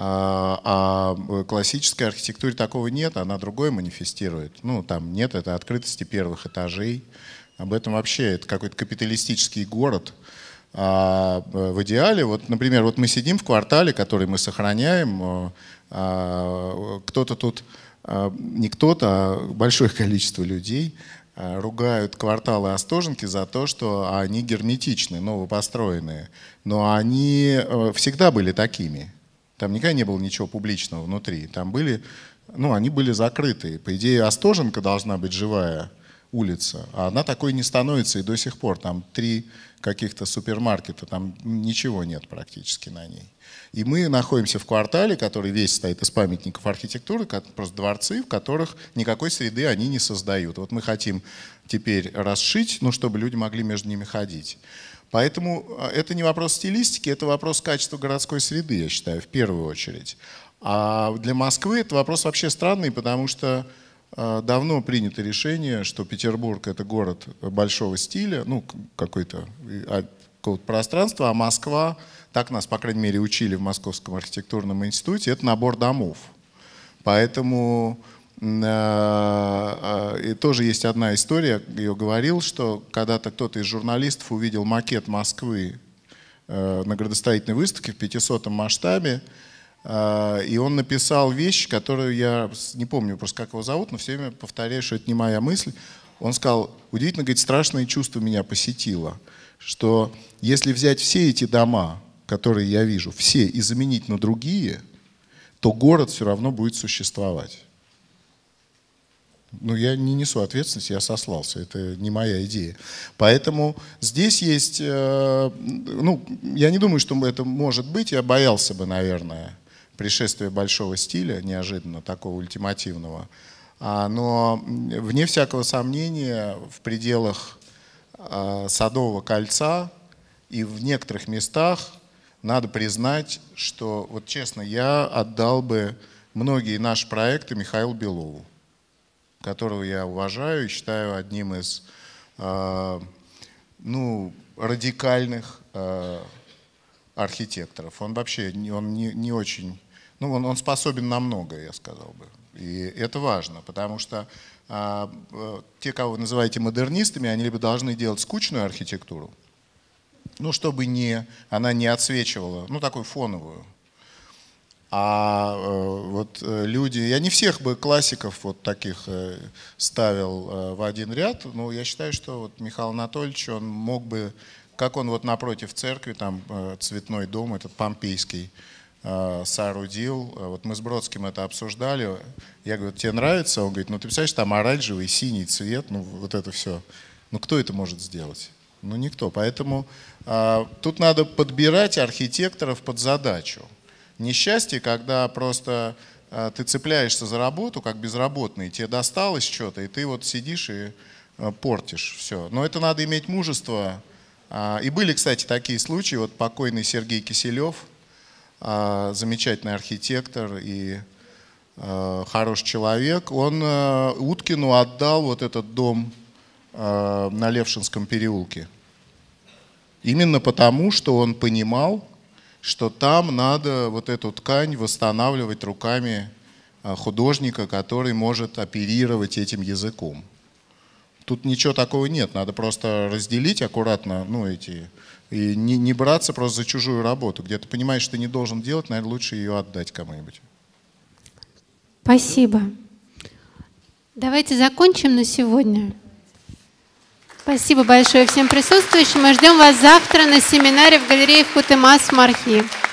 А в а, э, классической архитектуре такого нет, она другое манифестирует. Ну, там нет этой открытости первых этажей. Об этом вообще это какой-то капиталистический город. А э, в идеале, вот, например, вот мы сидим в квартале, который мы сохраняем, э, а, кто-то тут, не кто-то, а большое количество людей Э, ругают кварталы Остоженки за то, что они герметичны, новопостроенные. Но они э, всегда были такими. Там никогда не было ничего публичного внутри. Там были, ну, они были закрытые. По идее, Остоженка должна быть живая улица, а она такой не становится и до сих пор. Там три каких-то супермаркета, там ничего нет практически на ней. И мы находимся в квартале, который весь стоит из памятников архитектуры, просто дворцы, в которых никакой среды они не создают. Вот мы хотим теперь расшить, ну, чтобы люди могли между ними ходить. Поэтому а, это не вопрос стилистики, это вопрос качества городской среды, я считаю, в первую очередь. А для Москвы это вопрос вообще странный, потому что а, давно принято решение, что Петербург это город большого стиля, ну, какой-то а, какого пространства, а Москва так нас, по крайней мере, учили в Московском архитектурном институте. Это набор домов. Поэтому э, э, и тоже есть одна история, я говорил, что когда-то кто-то из журналистов увидел макет Москвы э, на градостроительной выставке в 500 масштабе, и он написал вещь, которую я не помню просто, как его зовут, но все время повторяю, что это не моя мысль. Он сказал, удивительно, говорит, страшное чувство меня посетило, что если взять все эти дома, которые я вижу, все и заменить на другие, то город все равно будет существовать. но ну, я не несу ответственность, я сослался, это не моя идея. Поэтому здесь есть, э, ну, я не думаю, что это может быть, я боялся бы, наверное, пришествия большого стиля, неожиданно такого ультимативного. А, но, вне всякого сомнения, в пределах э, Садового кольца и в некоторых местах надо признать, что, вот честно, я отдал бы многие наши проекты Михаилу Белову, которого я уважаю и считаю одним из э, ну, радикальных э, архитекторов. Он вообще он не, не очень, ну, он, он способен на многое, я сказал бы. И это важно, потому что а, э, те, кого вы называете модернистами, они либо должны делать скучную архитектуру, ну, чтобы не, она не отсвечивала, ну, такую фоновую. А э, вот э, люди, я не всех бы классиков вот таких э, ставил э, в один ряд, но я считаю, что вот Михаил Анатольевич, он мог бы, как он вот напротив церкви, там э, цветной дом, этот помпейский, э, соорудил. Вот мы с Бродским это обсуждали. Я говорю, тебе нравится? Он говорит, ну ты представляешь, там оранжевый, синий цвет, ну вот это все. Ну кто это может сделать? Ну никто. Поэтому а, тут надо подбирать архитекторов под задачу. Несчастье, когда просто а, ты цепляешься за работу, как безработный, тебе досталось что-то, и ты вот сидишь и а, портишь все. Но это надо иметь мужество. И были, кстати, такие случаи. Вот покойный Сергей Киселев, замечательный архитектор и хороший человек, он Уткину отдал вот этот дом на Левшинском переулке – Именно потому, что он понимал, что там надо вот эту ткань восстанавливать руками а, художника, который может оперировать этим языком. Тут ничего такого нет, надо просто разделить аккуратно, ну, эти, и не, не браться просто за чужую работу. Где ты понимаешь, что ты не должен делать, наверное, лучше ее отдать кому-нибудь. Спасибо. Давайте закончим на сегодня. Спасибо большое всем присутствующим. Мы ждем вас завтра на семинаре в галерее в Мархи.